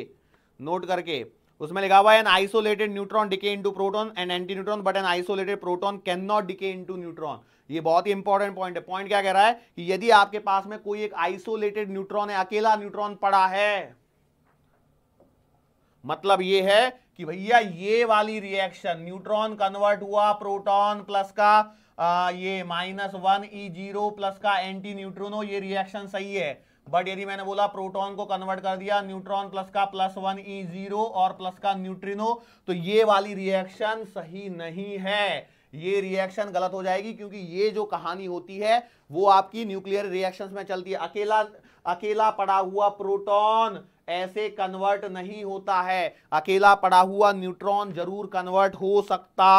नोट करके उसमें लिखा हुआ है an isolated neutron decay into proton and anti neutron but an isolated proton can not decay into neutron ये बहुत ही इंपॉर्टेंट पॉइंट है पॉइंट क्या कह रहा है कि यदि आपके पास में कोई एक आइसोलेटेड न्यूट्रॉन है अकेला न्यूट्रॉन पड़ा है मतलब ये है कि भैया ये वाली रिएक्शन न्यूट्रॉन कन्वर्ट हुआ प्रोटॉन प्लस का आ, ये माइनस वन ई जीरो प्लस का एंटी न्यूट्रोनो ये रिएक्शन सही है बट यदि मैंने बोला प्रोटॉन को कन्वर्ट कर दिया न्यूट्रॉन प्लस का प्लस वन ई जीरो और प्लस का न्यूट्रिनो तो ये वाली रिएक्शन सही नहीं है ये रिएक्शन गलत हो जाएगी क्योंकि ये जो कहानी होती है वो आपकी न्यूक्लियर रिएक्शंस में चलती है अकेला अकेला पड़ा हुआ प्रोटॉन ऐसे कन्वर्ट नहीं होता है अकेला पड़ा हुआ न्यूट्रॉन जरूर कन्वर्ट हो सकता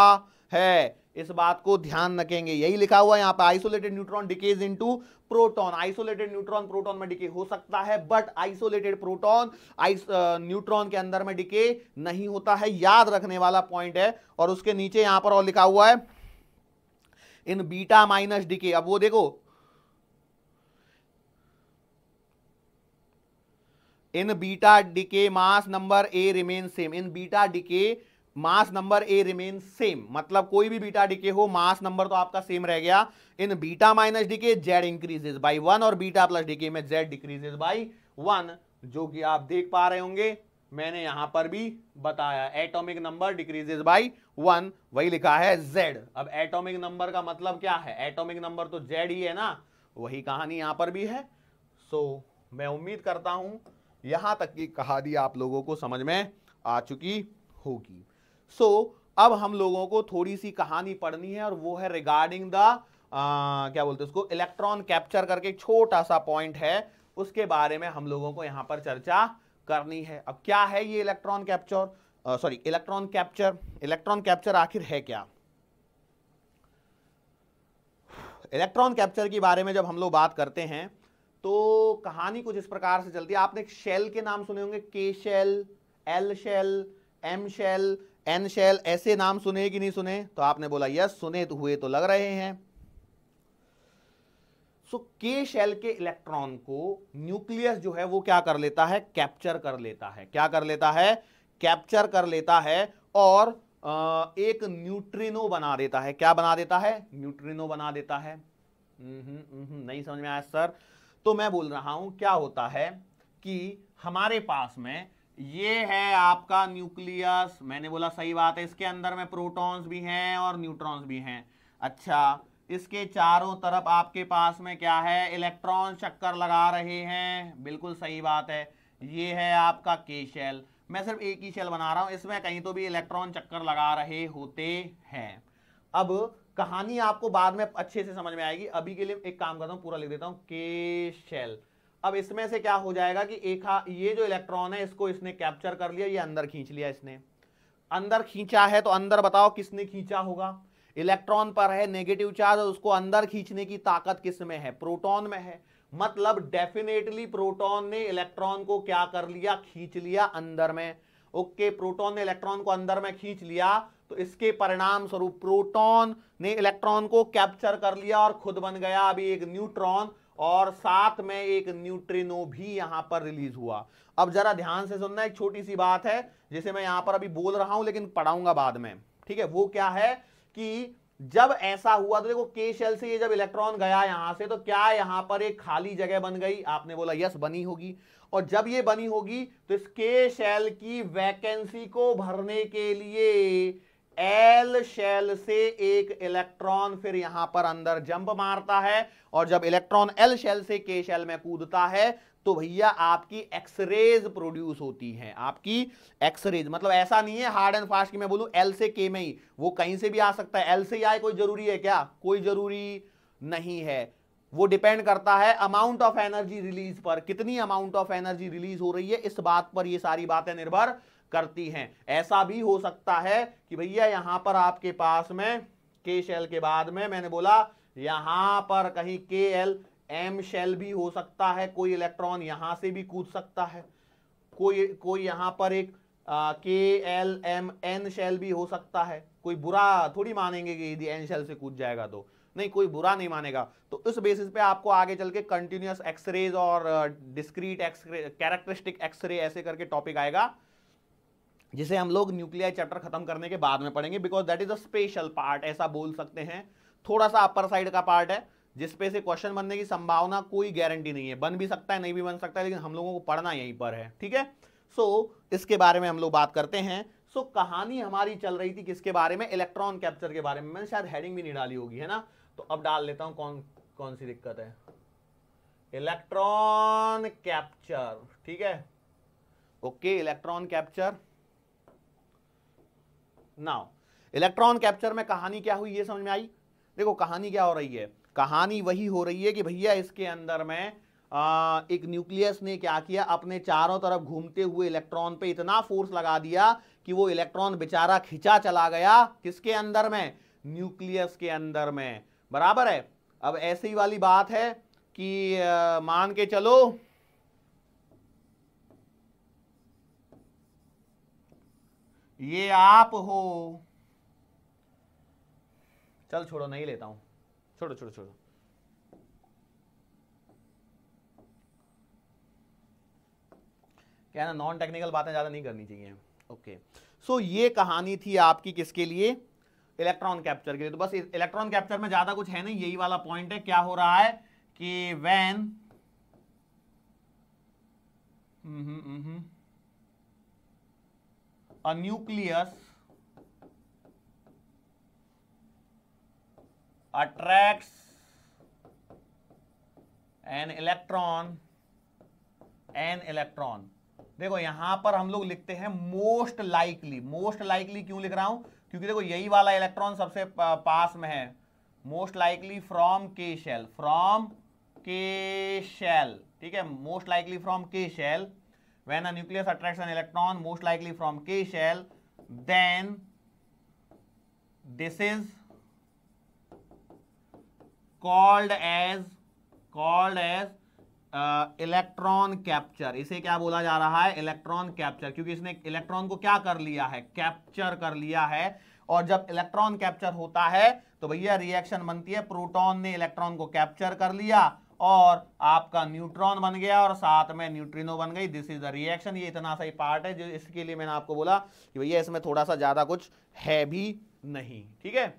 है इस बात को ध्यान रखेंगे यही लिखा हुआ है यहां पर isolated neutron decays into proton isolated neutron proton में डिके हो सकता है बट आइसोलेटेड प्रोटॉन आइस न्यूट्रॉन के अंदर में डिके नहीं होता है याद रखने वाला पॉइंट है और उसके नीचे यहां पर और लिखा हुआ है इन बीटा माइनस डिके अब वो देखो in beta decay mass number A remain same in beta decay mass number A remain same मतलब कोई भी बीटा डीके हो मास नंबर तो आपका सेम रह गया in beta minus decay Z increases by one और बीटा प्लस डीके में जेड डिक्रीजेज बाई वन जो कि आप देख पा रहे होंगे मैंने यहां पर भी बताया atomic number decreases by one वही लिखा है जेड अब एटॉमिक नंबर का मतलब क्या है एटॉमिक नंबर तो जेड ही है ना वही कहानी यहां पर भी है सो so, मैं उम्मीद करता हूं यहां तक की कहानी आप लोगों को समझ में आ चुकी होगी सो so, अब हम लोगों को थोड़ी सी कहानी पढ़नी है और वो है रिगार्डिंग द क्या बोलते हैं उसको इलेक्ट्रॉन कैप्चर करके छोटा सा पॉइंट है उसके बारे में हम लोगों को यहां पर चर्चा करनी है अब क्या है ये electron capture sorry electron capture electron capture आखिर है क्या इलेक्ट्रॉन कैप्चर के बारे में जब हम लोग बात करते हैं तो कहानी कुछ इस प्रकार से चलती है आपने शेल के नाम सुने होंगे K shell L shell M shell N shell ऐसे नाम सुने कि नहीं सुने तो आपने बोला यस सुने तो हुए तो लग रहे हैं सो के शेल के इलेक्ट्रॉन को न्यूक्लियस जो है वो क्या कर लेता है कैप्चर कर लेता है क्या कर लेता है कैप्चर कर लेता है और एक न्यूट्रिनो बना देता है क्या बना देता है न्यूट्रिनो बना देता है हम्म, हम्म, हम्म, नहीं समझ में आया सर तो मैं बोल रहा हूं क्या होता है कि हमारे पास में ये है आपका न्यूक्लियस मैंने बोला सही बात है इसके अंदर में प्रोटॉन्स भी हैं और न्यूट्रॉन्स भी हैं अच्छा इसके चारों तरफ आपके पास में क्या है इलेक्ट्रॉन चक्कर लगा रहे हैं बिल्कुल सही बात है ये है आपका के शेल मैं सिर्फ एक ही शेल बना रहा हूं इसमें कहीं तो भी इलेक्ट्रॉन चक्कर लगा रहे होते हैं अब कहानी आपको बाद में अच्छे से समझ में आएगी अभी के लिए एक काम करता हूं पूरा लिख देता हूँ के शेल अब इसमें से क्या हो जाएगा कि एक ये जो इलेक्ट्रॉन है इसको इसने कैप्चर कर लिया ये अंदर खींच लिया इसने अंदर खींचा है तो अंदर बताओ किसने खींचा होगा इलेक्ट्रॉन पर है नेगेटिव चार्ज और उसको अंदर खींचने की ताकत किस में है प्रोटॉन में है मतलब डेफिनेटली प्रोटॉन ने इलेक्ट्रॉन को क्या कर लिया खींच लिया अंदर में ओके प्रोटॉन ने इलेक्ट्रॉन को अंदर में खींच लिया तो इसके परिणाम स्वरूप प्रोटॉन ने इलेक्ट्रॉन को कैप्चर कर लिया और खुद बन गया अभी एक न्यूट्रॉन और साथ में एक न्यूट्रिनो भी यहां पर रिलीज हुआ अब जरा ध्यान से सुनना एक छोटी सी बात है जिसे मैं यहां पर अभी बोल रहा हूं लेकिन पढ़ाऊंगा बाद में ठीक है वो क्या है कि जब ऐसा हुआ तो देखो के शेल से ये जब इलेक्ट्रॉन गया यहां से तो क्या यहां पर एक खाली जगह बन गई आपने बोला यस बनी होगी और जब ये बनी होगी तो इस के शेल की वैकेंसी को भरने के लिए एल शेल से एक इलेक्ट्रॉन फिर यहां पर अंदर जंप मारता है और जब इलेक्ट्रॉन एल शेल से के शेल में कूदता है तो भैया आपकी एक्सरेज प्रोड्यूस होती है आपकी एक्सरेज मतलब ऐसा नहीं है हार्ड एंड फास्ट की मैं बोलूं एल से के में ही वो कहीं से भी आ सकता है एल से ही आए कोई जरूरी है क्या कोई जरूरी नहीं है वो डिपेंड करता है अमाउंट ऑफ एनर्जी रिलीज पर कितनी अमाउंट ऑफ एनर्जी रिलीज हो रही है इस बात पर ये सारी बातें निर्भर करती हैं ऐसा भी हो सकता है कि भैया यहां पर आपके पास में के शेल के बाद में मैंने बोला यहां पर कहीं के एल एम शेल भी हो सकता है कोई इलेक्ट्रॉन यहां से भी कूद सकता है कोई कोई यहाँ पर एक के एल एम एन शेल भी हो सकता है कोई बुरा थोड़ी मानेंगे कि यदि एन शेल से कूद जाएगा तो नहीं कोई बुरा नहीं मानेगा तो इस बेसिस पे आपको आगे चल के कंटिन्यूस एक्सरेज और डिस्क्रीट एक्सरे कैरेक्टरिस्टिक एक्सरे ऐसे करके टॉपिक आएगा जिसे हम लोग न्यूक्लियर चैप्टर खत्म करने के बाद में पढ़ेंगे because that is a special part ऐसा बोल सकते हैं थोड़ा सा अपर साइड का पार्ट है जिसपे से क्वेश्चन बनने की संभावना कोई गारंटी नहीं है बन भी सकता है नहीं भी बन सकता है लेकिन हम लोगों को पढ़ना यहीं पर है ठीक है सो so, इसके बारे में हम लोग बात करते हैं सो so, कहानी हमारी चल रही थी किसके बारे में इलेक्ट्रॉन कैप्चर के बारे में मैंने शायद हेडिंग भी नहीं डाली होगी है ना तो अब डाल लेता हूँ कौन कौन सी दिक्कत है इलेक्ट्रॉन कैप्चर ठीक है okay electron capture now electron capture में कहानी क्या हुई ये समझ में आई देखो कहानी क्या हो रही है कहानी वही हो रही है कि भैया इसके अंदर में आ, एक न्यूक्लियस ने क्या किया अपने चारों तरफ घूमते हुए इलेक्ट्रॉन पे इतना फोर्स लगा दिया कि वो इलेक्ट्रॉन बेचारा खिंचा चला गया किसके अंदर में न्यूक्लियस के अंदर में बराबर है अब ऐसी वाली बात है कि आ, मान के चलो ये आप हो चल छोड़ो नहीं लेता हूं छोड़ो छोड़ो छोड़ो क्या ना नॉन टेक्निकल बातें ज्यादा नहीं करनी चाहिए ओके सो so, ये कहानी थी आपकी किसके लिए इलेक्ट्रॉन कैप्चर के लिए तो बस इलेक्ट्रॉन कैप्चर में ज्यादा कुछ है नहीं यही वाला पॉइंट है क्या हो रहा है कि when hmm hmm hmm a nucleus attracts an electron an electron देखो यहां पर हम लोग लिखते हैं मोस्ट लाइकली मोस्ट लाइकली क्यों लिख रहा हूं क्योंकि देखो यही वाला इलेक्ट्रॉन सबसे पास में है most likely from K shell from K shell ठीक है most likely from K shell when a nucleus attracts an electron most likely from k shell then this is called as called as electron uh, capture इसे क्या बोला जा रहा है electron capture क्योंकि इसने इलेक्ट्रॉन को क्या कर लिया है कैप्चर कर लिया है और जब इलेक्ट्रॉन कैप्चर होता है तो भैया रिएक्शन बनती है प्रोटॉन ने इलेक्ट्रॉन को कैप्चर कर लिया और आपका न्यूट्रॉन बन गया और साथ में न्यूट्रिनो बन गई दिस इज द रिएक्शन ये इतना सा ही पार्ट है जो इसके लिए मैंने आपको बोला कि भैया इसमें थोड़ा सा ज़्यादा कुछ है भी नहीं ठीक है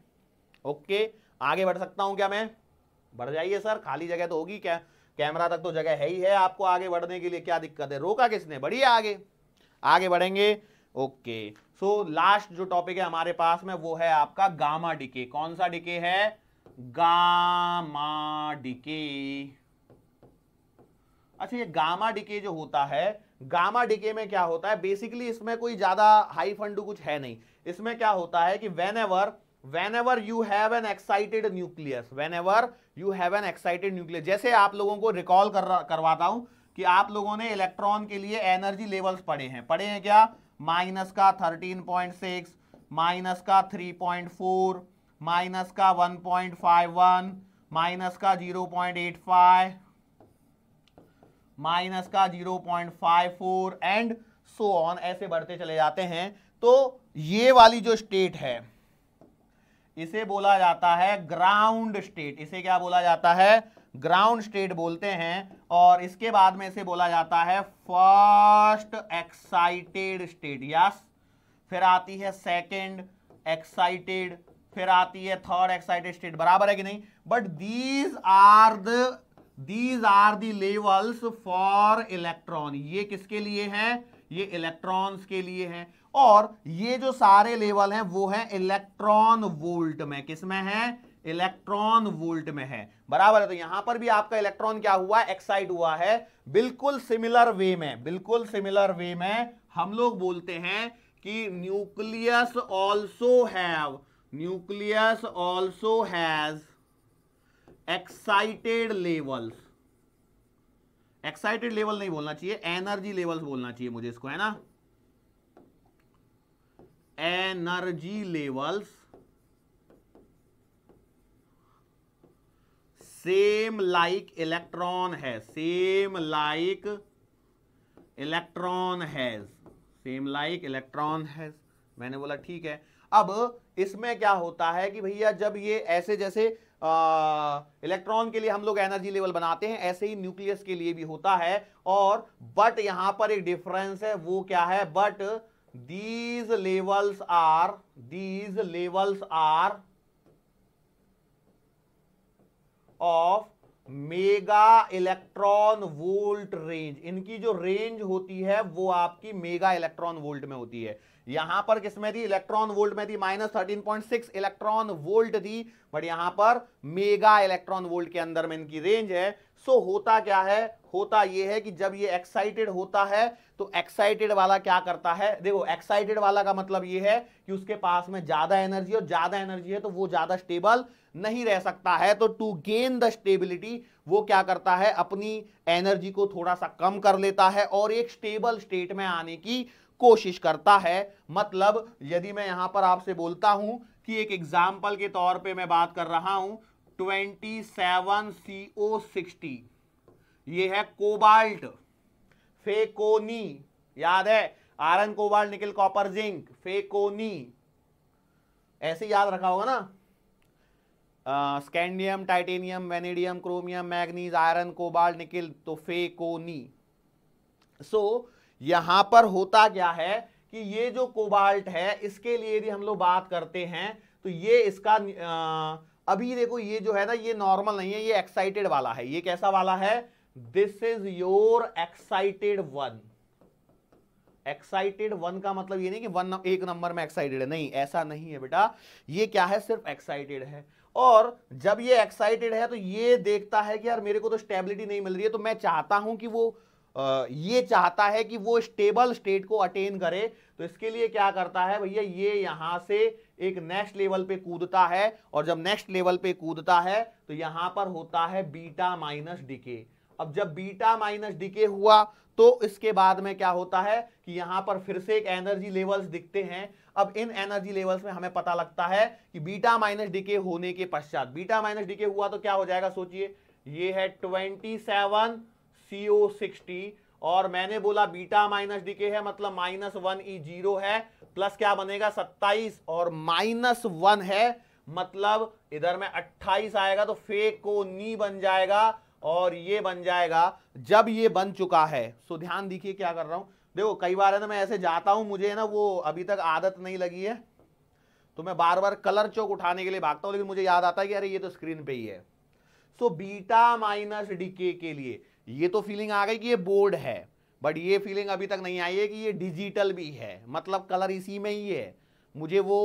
ओके आगे बढ़ सकता हूं क्या मैं बढ़ जाइए सर खाली जगह तो होगी क्या कैमरा तक तो जगह है ही है आपको आगे बढ़ने के लिए क्या दिक्कत है रोका किसने बढ़िए आगे आगे बढ़ेंगे ओके सो लास्ट जो टॉपिक है हमारे पास में वो है आपका गामा डिके कौन सा डिके है गामा डिके अच्छा ये गामा डिके जो होता है गामा डिके में क्या होता है बेसिकली इसमें कोई ज्यादा हाई फंडू कुछ है नहीं इसमें क्या होता है कि whenever whenever you have an excited nucleus whenever you have an excited nucleus जैसे आप लोगों को रिकॉल कर, करवाता हूं कि आप लोगों ने इलेक्ट्रॉन के लिए एनर्जी लेवल्स पढ़े हैं पढ़े हैं क्या माइनस का सिक्स माइनस का फोर माइनस का 1.51 माइनस का 0.85 माइनस का 0.54 एंड सो ऑन ऐसे बढ़ते चले जाते हैं तो ये वाली जो स्टेट है इसे बोला जाता है ग्राउंड स्टेट इसे क्या बोला जाता है ग्राउंड स्टेट बोलते हैं और इसके बाद में इसे बोला जाता है फर्स्ट एक्साइटेड स्टेट यस फिर आती है सेकंड एक्साइटेड फिर आती है थर्ड एक्साइटेड स्टेट बराबर है कि नहीं but these are the these are the levels for electron ये किसके लिए है ये इलेक्ट्रॉन्स के लिए है और ये जो सारे लेवल हैं वो है इलेक्ट्रॉन वोल्ट में किसमें है इलेक्ट्रॉन वोल्ट में है बराबर है तो यहां पर भी आपका इलेक्ट्रॉन क्या हुआ एक्साइट हुआ है बिल्कुल सिमिलर वे में बिल्कुल सिमिलर वे में हम लोग बोलते हैं कि nucleus also have nucleus also has excited levels excited level नहीं बोलना चाहिए एनर्जी लेवल्स बोलना चाहिए मुझे इसको है ना energy levels same like electron है same like electron has same like electron has मैंने बोला ठीक है अब इसमें क्या होता है कि भैया जब ये ऐसे जैसे इलेक्ट्रॉन के लिए हम लोग एनर्जी लेवल बनाते हैं ऐसे ही न्यूक्लियस के लिए भी होता है और बट यहां पर एक डिफरेंस है वो क्या है but these levels are these levels are of mega electron volt range इनकी जो रेंज होती है वो आपकी मेगा इलेक्ट्रॉन वोल्ट में होती है यहां पर किसमें थी इलेक्ट्रॉन वोल्ट में थी minus thirteen point six electron volt थी बट यहां पर मेगा इलेक्ट्रॉन वोल्ट के अंदर में इनकी रेंज है सो so, होता क्या है होता यह है कि जब ये एक्साइटेड होता है तो एक्साइटेड वाला क्या करता है देखो एक्साइटेड वाला का मतलब ये है कि उसके पास में ज्यादा एनर्जी और ज्यादा एनर्जी है तो वो ज्यादा स्टेबल नहीं रह सकता है तो टू गेन द स्टेबिलिटी वो क्या करता है अपनी एनर्जी को थोड़ा सा कम कर लेता है और एक स्टेबल स्टेट में आने की कोशिश करता है मतलब यदि मैं यहां पर आपसे बोलता हूं कि एक एग्जाम्पल के तौर पे मैं बात कर रहा हूं twenty seven C O sixty ये है कोबाल्ट फेकोनी याद है iron cobalt nickel copper zinc फेकोनी ऐसे याद रखा होगा ना scandium titanium vanadium chromium manganese iron cobalt nickel तो फेकोनी सो so, यहां पर होता क्या है कि ये जो कोबाल्ट है इसके लिए यदि हम लोग बात करते हैं तो ये इसका आ, अभी देखो ये जो है ना ये नॉर्मल नहीं है ये एक्साइटेड वाला है ये कैसा वाला है this is your excited one excited one का मतलब ये नहीं कि वन एक नंबर में एक्साइटेड है नहीं ऐसा नहीं है बेटा ये क्या है सिर्फ एक्साइटेड है और जब ये एक्साइटेड है तो ये देखता है कि यार मेरे को तो स्टेबिलिटी नहीं मिल रही है तो मैं चाहता हूं कि वो ये चाहता है कि वो स्टेबल स्टेट को अटेन करे तो इसके लिए क्या करता है भैया ये यहां से एक नेक्स्ट लेवल पे कूदता है और जब नेक्स्ट लेवल पे कूदता है तो यहां पर होता है बीटा माइनस डीके अब जब बीटा माइनस डीके हुआ तो इसके बाद में क्या होता है कि यहां पर फिर से एक एनर्जी लेवल्स दिखते हैं अब इन एनर्जी लेवल्स में हमें पता लगता है कि बीटा माइनस डीके होने के पश्चात बीटा माइनस डीके हुआ तो क्या हो जाएगा सोचिए ये है ट्वेंटी सेवन सीओ सिक्सटी और मैंने बोला बीटा माइनस डी के है मतलब माइनस वन ई जीरो है प्लस क्या बनेगा सत्ताईस और माइनस वन है मतलब इधर में अट्ठाईस आएगा तो फेक को नी बन जाएगा और ये बन जाएगा जब ये बन चुका है सो ध्यान दीखिए क्या कर रहा हूं देखो कई बार है ना मैं ऐसे जाता हूं मुझे ना वो अभी तक आदत नहीं लगी है तो मैं बार बार कलर चौक उठाने के लिए भागता हूं लेकिन मुझे याद आता है कि अरे ये तो स्क्रीन पे ही है सो बीटा माइनस डी के लिए ये तो फीलिंग आ गई कि ये बोर्ड है बट ये फीलिंग अभी तक नहीं आई है कि ये डिजिटल भी है मतलब कलर इसी में ही है मुझे वो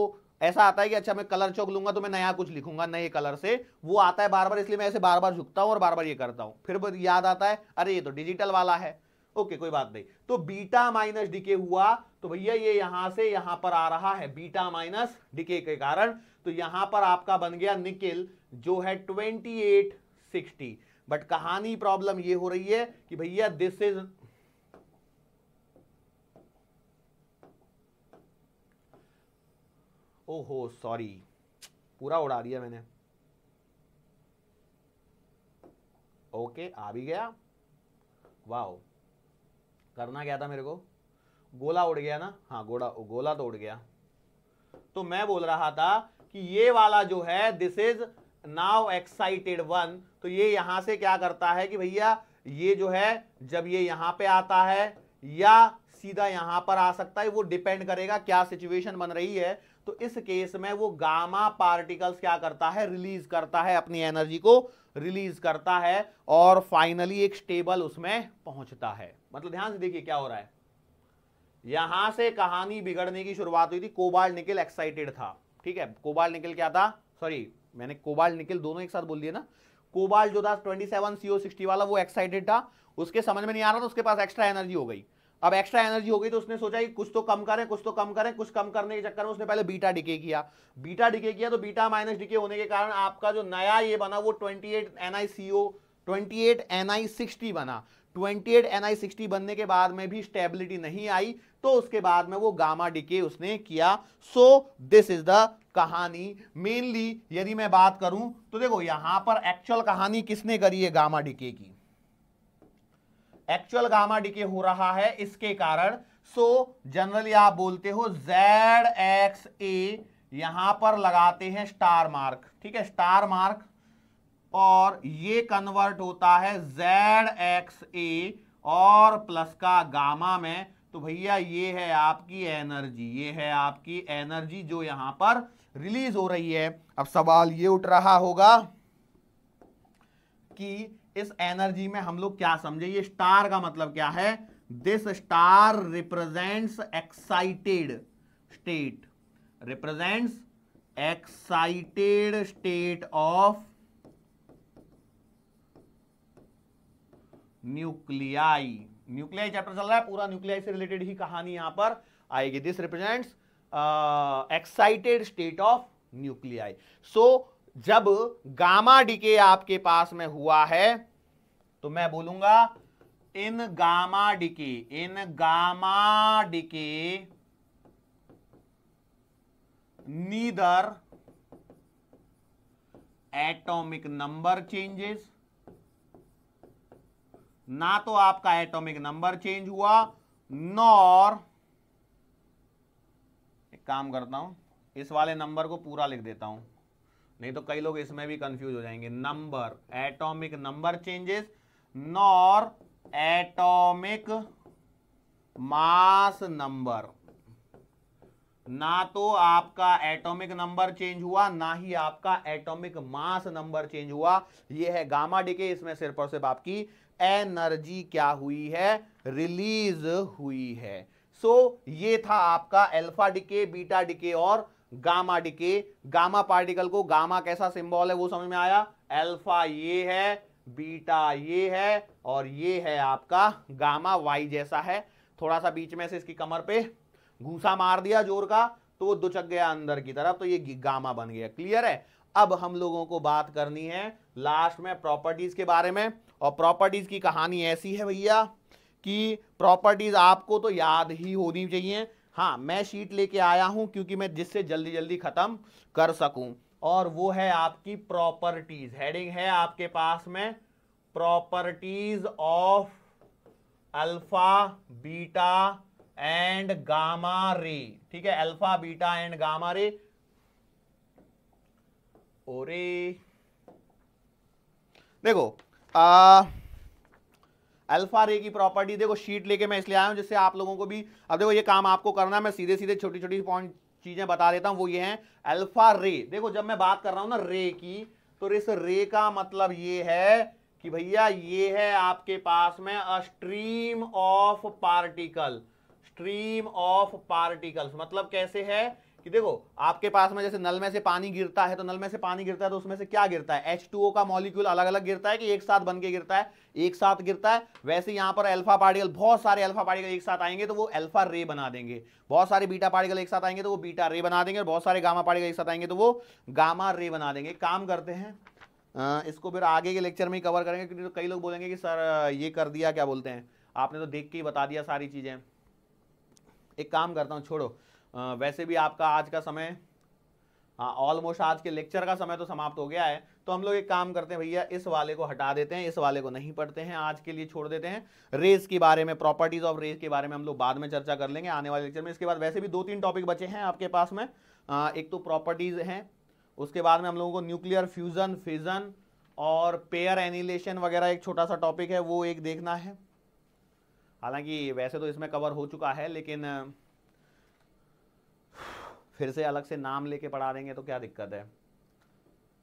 ऐसा आता है कि अच्छा मैं कलर चौक लूंगा तो मैं नया कुछ लिखूंगा नए कलर से वो आता है बार बार इसलिए मैं ऐसे बार बार झुकता हूँ और बार बार ये करता हूँ फिर याद आता है अरे ये तो डिजिटल वाला है ओके कोई बात नहीं तो बीटा माइनस डीके हुआ तो भैया ये यहां से यहां पर आ रहा है बीटा माइनस डीके के कारण तो यहां पर आपका बन गया निकिल जो है ट्वेंटी एट सिक्सटी बट कहानी प्रॉब्लम ये हो रही है कि भैया दिस इज ओहो सॉरी पूरा उड़ा दिया मैंने ओके आ भी गया वाह करना क्या था मेरे को गोला उड़ गया ना हाँ गोला गोला तो उड़ गया तो मैं बोल रहा था कि ये वाला जो है this is now excited one तो ये यहां से क्या करता है कि भैया ये जो है जब ये यहां पे आता है या सीधा यहां पर आ सकता है वो डिपेंड करेगा क्या सिचुएशन बन रही है तो इस केस में वो गामा पार्टिकल्स क्या करता है रिलीज करता है अपनी एनर्जी को रिलीज करता है और फाइनली एक स्टेबल उसमें पहुंचता है मतलब ध्यान से देखिए क्या हो रहा है यहां से कहानी बिगड़ने की शुरुआत हुई थी कोबाल निकल एक्साइटेड था ठीक है कोबाल निकल क्या था सॉरी मैंने कोबाल्ट निकल दोनों एक साथ बोल दिया ना कोबाल्ट जो था ट्वेंटी सेवन सीओ सिक्सटी वाला वो एक्साइटेड था उसके समझ में नहीं आ रहा था उसके पास एक्स्ट्रा एनर्जी हो गई अब एक्स्ट्रा एनर्जी हो गई तो उसने सोचा कि कुछ तो कम करें कुछ तो कम करें कुछ कम करने के चक्कर में उसने पहले बीटा डिके किया बीटा डिके किया तो बीटा माइनस डिके होने के कारण आपका जो नया ये बना वो twenty eight N I C O twenty eight N I sixty बना ट्वेंटी एट एन सिक्सटी बनने के बाद में भी स्टेबिलिटी नहीं आई तो उसके बाद में वो गामा डिके उसने किया सो दिस इज द कहानी मेनली यदि मैं बात करूं तो देखो यहां पर एक्चुअल कहानी किसने करी है गामा डिके की एक्चुअल गामा डिके हो रहा है इसके कारण सो so, जनरली आप बोलते हो जेड एक्स ए यहां पर लगाते हैं स्टार मार्क ठीक है स्टार मार्क और ये कन्वर्ट होता है जेड एक्स ए और प्लस का गामा में तो भैया ये है आपकी एनर्जी ये है आपकी एनर्जी जो यहां पर रिलीज हो रही है अब सवाल ये उठ रहा होगा कि इस एनर्जी में हम लोग क्या समझे ये स्टार का मतलब क्या है this star represents excited state represents excited state of nuclei nuclei chapter चल रहा है पूरा न्यूक्लियाई से रिलेटेड ही कहानी यहां पर आएगी this represents excited state of nuclei so जब गामा डीके आपके पास में हुआ है तो मैं बोलूंगा in gamma decay in gamma decay neither atomic number changes ना तो आपका एटॉमिक नंबर चेंज हुआ नॉर एक काम करता हूं इस वाले नंबर को पूरा लिख देता हूं नहीं तो कई लोग इसमें भी कंफ्यूज हो जाएंगे number atomic number changes nor atomic mass number ना तो आपका एटॉमिक नंबर चेंज हुआ ना ही आपका एटॉमिक मास नंबर चेंज हुआ यह है गामा डीके इसमें सिर्फ और सिर्फ आपकी एनर्जी क्या हुई है रिलीज हुई है सो so, ये था आपका अल्फा डिके बीटा डिके और गामा डिके गामा पार्टिकल को गामा कैसा सिंबल है वो समझ में आया अल्फा ये है बीटा ये है और ये है आपका गामा वाई जैसा है थोड़ा सा बीच में से इसकी कमर पे घूसा मार दिया जोर का तो वो दुचक गया अंदर की तरफ तो ये गामा बन गया क्लियर है अब हम लोगों को बात करनी है लास्ट में प्रॉपर्टीज के बारे में और प्रॉपर्टीज़ की कहानी ऐसी है भैया कि प्रॉपर्टीज़ आपको तो याद ही होनी चाहिए हाँ मैं शीट लेके आया हूं क्योंकि मैं जिससे जल्दी जल्दी ख़त्म कर सकूं और वो है आपकी प्रॉपर्टीज़ हेडिंग है आपके पास में properties of alpha beta and gamma ray ठीक है अल्फ़ा बीटा एंड गामा रे ओरे देखो अल्फा रे की प्रॉपर्टी देखो शीट लेके मैं इसलिए आया हूँ जिससे आप लोगों को भी अब देखो ये काम आपको करना मैं सीधे सीधे छोटी छोटी पॉइंट चीज़ें बता देता हूँ वो ये हैं अल्फा रे देखो जब मैं बात कर रहा हूँ ना रे की तो इस रे का मतलब ये है कि भैया ये है आपके पास में a stream of particle stream of particles मतलब कैसे है कि देखो आपके पास में जैसे नल में से पानी गिरता है तो नल में से पानी गिरता है तो उसमें से क्या गिरता है H2O का मॉलिक्यूल अलग अलग गिरता है कि एक साथ बन के गिरता है एक साथ गिरता है वैसे यहां पर अल्फा पार्टिकल बहुत सारे अल्फा पार्टिकल एक साथ आएंगे तो वो अल्फा रे बना देंगे बहुत सारे बीटा पार्टिकल एक साथ आएंगे तो वो बीटा रे बना देंगे और बहुत सारे गामा पार्टिकल एक साथ आएंगे तो वो गामा रे बना देंगे काम करते हैं इसको फिर आगे के लेक्चर में ही कवर करेंगे क्योंकि कई लोग बोलेंगे कि सर ये कर दिया क्या बोलते हैं आपने तो देख के ही बता दिया सारी चीज़ें एक काम करता हूँ छोड़ो वैसे भी आपका आज का समय हाँ ऑलमोस्ट आज के लेक्चर का समय तो समाप्त हो गया है तो हम लोग एक काम करते हैं भैया इस वाले को हटा देते हैं इस वाले को नहीं पढ़ते हैं आज के लिए छोड़ देते हैं रेस के बारे में प्रॉपर्टीज ऑफ रेस के बारे में हम लोग बाद में चर्चा कर लेंगे आने वाले लेक्चर में इसके बाद वैसे भी दो तीन टॉपिक बचे हैं आपके पास में आ, एक तो प्रॉपर्टीज हैं उसके बाद में हम लोगों को न्यूक्लियर फ्यूजन फिजन और पेयर एनिलेशन वगैरह एक छोटा सा टॉपिक है वो एक देखना है हालांकि वैसे तो इसमें कवर हो चुका है लेकिन फिर से अलग से नाम लेके पढ़ा देंगे तो क्या दिक्कत है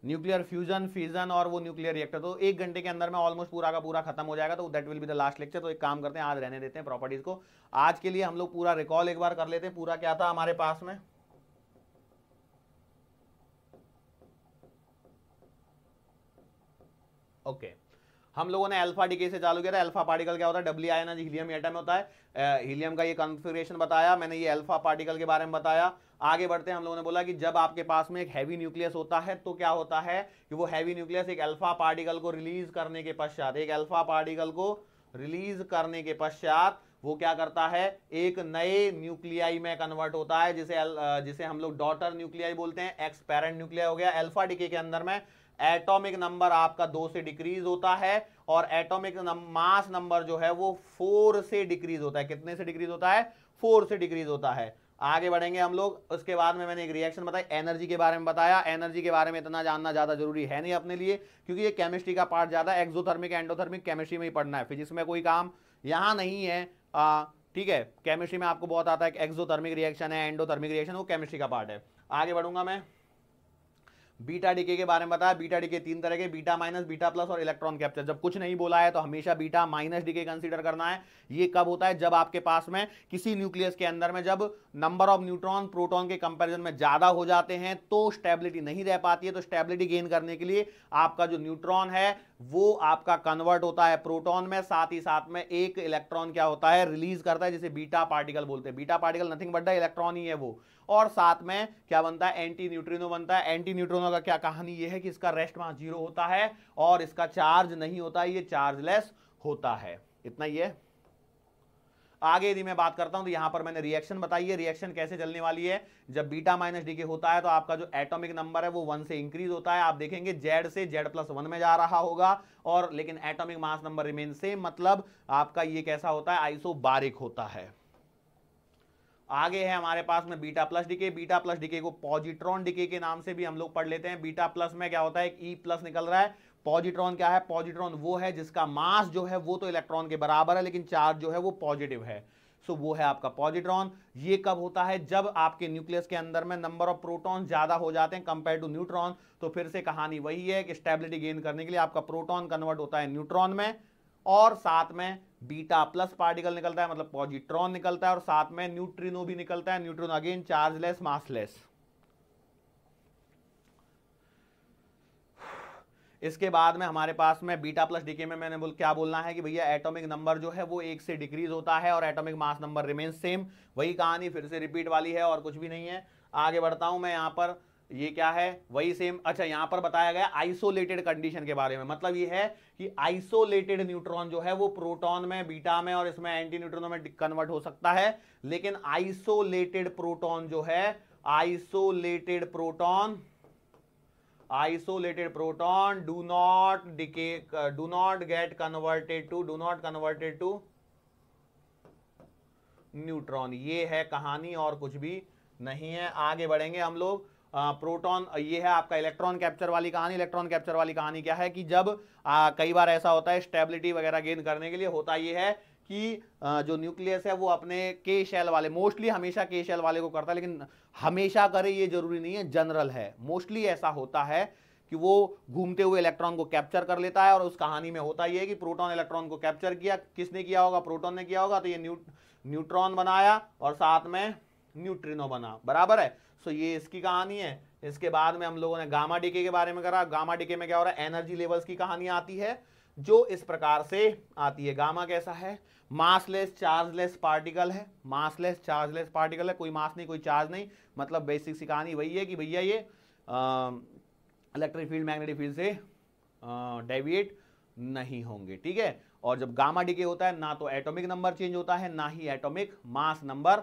न्यूक्लियर फ्यूजन फ्यूजन और वो न्यूक्लियर रिएक्टर तो एक घंटे के अंदर में ऑलमोस्ट पूरा का पूरा खत्म हो जाएगा तो that will be the last lecture तो एक काम करते हैं आज रहने देते हैं प्रॉपर्टीज को आज के लिए हम लोग पूरा रिकॉल एक बार कर लेते हैं पूरा क्या था हमारे पास में ओके okay. हम लोगों ने अल्फा डिके से चालू किया था अल्फा पार्टिकल क्या होता है डब्ल्यू आयन हीलियम एटम होता है हीलियम का ये कॉन्फ़िगरेशन बताया मैंने ये अल्फा पार्टिकल के बारे में बताया आगे बढ़ते हैं हम लोगों ने बोला कि जब आपके पास में एक हैवी न्यूक्लियस होता है तो क्या होता है कि वो हैवी न्यूक्लियस एक अल्फा पार्टिकल को रिलीज करने के पश्चात एक अल्फा पार्टिकल को रिलीज करने के पश्चात वो क्या करता है एक नए न्यूक्लियाई में कन्वर्ट होता है जिसे जिसे हम लोग डॉटर न्यूक्लियाई बोलते हैं एक्सपेरेंट न्यूक्लिया हो गया अल्फा डिके के अंदर में एटॉमिक नंबर आपका दो से डिक्रीज होता है और एटॉमिक मास नंबर जो है वो फोर से डिक्रीज होता है कितने से डिक्रीज होता है फोर से डिक्रीज होता है आगे बढ़ेंगे हम लोग उसके बाद में मैंने एक रिएक्शन बताई एनर्जी के बारे में बताया एनर्जी के बारे में इतना जानना ज़्यादा जरूरी है नहीं अपने लिए क्योंकि ये केमिस्ट्री का पार्ट ज़्यादा एक्जोथर्मिक एंडोथर्मिक केमिस्ट्री में ही पढ़ना है फिजिक्स में कोई काम यहाँ नहीं है ठीक है केमिस्ट्री में आपको बहुत आता है एक्जोथर्मिक रिएक्शन है एंडोथर्मिक रिएक्शन वो केमिस्ट्री का पार्ट है आगे बढ़ूंगा मैं बीटा डीके के बारे में बताया बीटा डीके तीन तरह के बीटा माइनस बीटा प्लस और इलेक्ट्रॉन कैप्चर जब कुछ नहीं बोला है तो हमेशा बीटा माइनस डीके कंसीडर करना है ये कब होता है जब आपके पास में किसी न्यूक्लियस के अंदर में जब नंबर ऑफ न्यूट्रॉन प्रोटॉन के कंपेरिजन में ज़्यादा हो जाते हैं तो स्टेबिलिटी नहीं रह पाती है तो स्टेबिलिटी गेन करने के लिए आपका जो न्यूट्रॉन है वो आपका कन्वर्ट होता है प्रोटॉन में साथ ही साथ में एक इलेक्ट्रॉन क्या होता है रिलीज करता है जिसे बीटा पार्टिकल बोलते हैं beta particle nothing but the electron ही है वो और साथ में क्या बनता है एंटी न्यूट्रिनो बनता है एंटी न्यूट्रिनो का क्या कहानी ये है कि इसका रेस्ट वहां जीरो होता है और इसका चार्ज नहीं होता ये चार्जलेस होता है इतना ही है आगे यदि मैं बात करता हूं तो यहां पर मैंने रिएक्शन बताई है रिएक्शन कैसे चलने वाली है जब बीटा माइनस डी के होता है तो आपका जो एटॉमिक नंबर है वो वन से इंक्रीज होता है आप देखेंगे जेड से जेड प्लस वन में जा रहा होगा और लेकिन atomic mass number remain same मतलब आपका ये कैसा होता है आइसोबारिक होता है आगे है हमारे पास में beta plus decay beta plus decay को पॉजिट्रॉन डीके के नाम से भी हम लोग पढ़ लेते हैं बीटा प्लस में क्या होता है एक ई e प्लस निकल रहा है पॉजिट्रॉन क्या है पॉजिट्रॉन वो है जिसका मास जो है वो तो इलेक्ट्रॉन के बराबर है लेकिन चार्ज जो है वो पॉजिटिव है सो वो है आपका पॉजिट्रॉन ये कब होता है जब आपके न्यूक्लियस के अंदर में नंबर ऑफ प्रोटॉन ज्यादा हो जाते हैं कंपेयर टू न्यूट्रॉन तो फिर से कहानी वही है कि स्टेबिलिटी गेन करने के लिए आपका प्रोटॉन कन्वर्ट होता है न्यूट्रॉन में और साथ में बीटा प्लस पार्टिकल निकलता है मतलब पॉजिट्रॉन निकलता है और साथ में न्यूट्रिनो भी निकलता है न्यूट्रॉन अगेन चार्जलेस मासलेस इसके बाद में हमारे पास में बीटा प्लस डीके में मैंने बोल क्या बोलना है कि भैया एटॉमिक नंबर जो है वो एक से डिक्रीज होता है और atomic mass number remain same वही कहानी फिर से रिपीट वाली है और कुछ भी नहीं है आगे बढ़ता हूं मैं यहाँ पर ये क्या है वही सेम अच्छा यहाँ पर बताया गया आइसोलेटेड कंडीशन के बारे में मतलब ये है कि आइसोलेटेड न्यूट्रॉन जो है वो प्रोटॉन में बीटा में और इसमें एंटी न्यूट्रॉन में कन्वर्ट हो सकता है लेकिन आइसोलेटेड प्रोटॉन जो है isolated proton isolated proton do not decay do not get converted to do not converted to neutron ये है कहानी और कुछ भी नहीं है आगे बढ़ेंगे हम लोग प्रोटॉन ये है आपका इलेक्ट्रॉन कैप्चर वाली कहानी इलेक्ट्रॉन कैप्चर वाली कहानी क्या है कि जब आ, कई बार ऐसा होता है स्टेबिलिटी वगैरह गेन करने के लिए होता ये है कि जो न्यूक्लियस है वो अपने के शेल वाले मोस्टली हमेशा के शेल वाले को करता है लेकिन हमेशा करे ये जरूरी नहीं है जनरल है मोस्टली ऐसा होता है कि वो घूमते हुए इलेक्ट्रॉन को कैप्चर कर लेता है और उस कहानी में होता यह है कि प्रोटॉन इलेक्ट्रॉन को कैप्चर किया किसने किया होगा प्रोटॉन ने किया होगा तो ये न्यू न्यूट्रॉन बनाया और साथ में न्यूट्रिनो बना बराबर है सो ये इसकी कहानी है इसके बाद में हम लोगों ने गामा डीके के बारे में करा गामा डीके में क्या हो रहा है एनर्जी लेवल्स की कहानी आती है जो इस प्रकार से आती है गामा कैसा है मासलेस चार्जलेस पार्टिकल है मासलेस चार्जलेस पार्टिकल है कोई मास नहीं कोई चार्ज नहीं मतलब बेसिक कहानी वही है कि भैया ये इलेक्ट्रिक फील्ड मैग्नेटिक फील्ड से डेविएट नहीं होंगे ठीक है और जब गामा डीके होता है ना तो एटॉमिक नंबर चेंज होता है ना ही एटॉमिक मास नंबर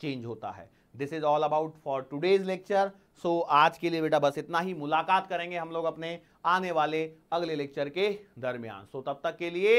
चेंज होता है this is all about for today's lecture so आज के लिए बेटा बस इतना ही मुलाकात करेंगे हम लोग अपने आने वाले अगले लेक्चर के दरमियान सो so, तब तक के लिए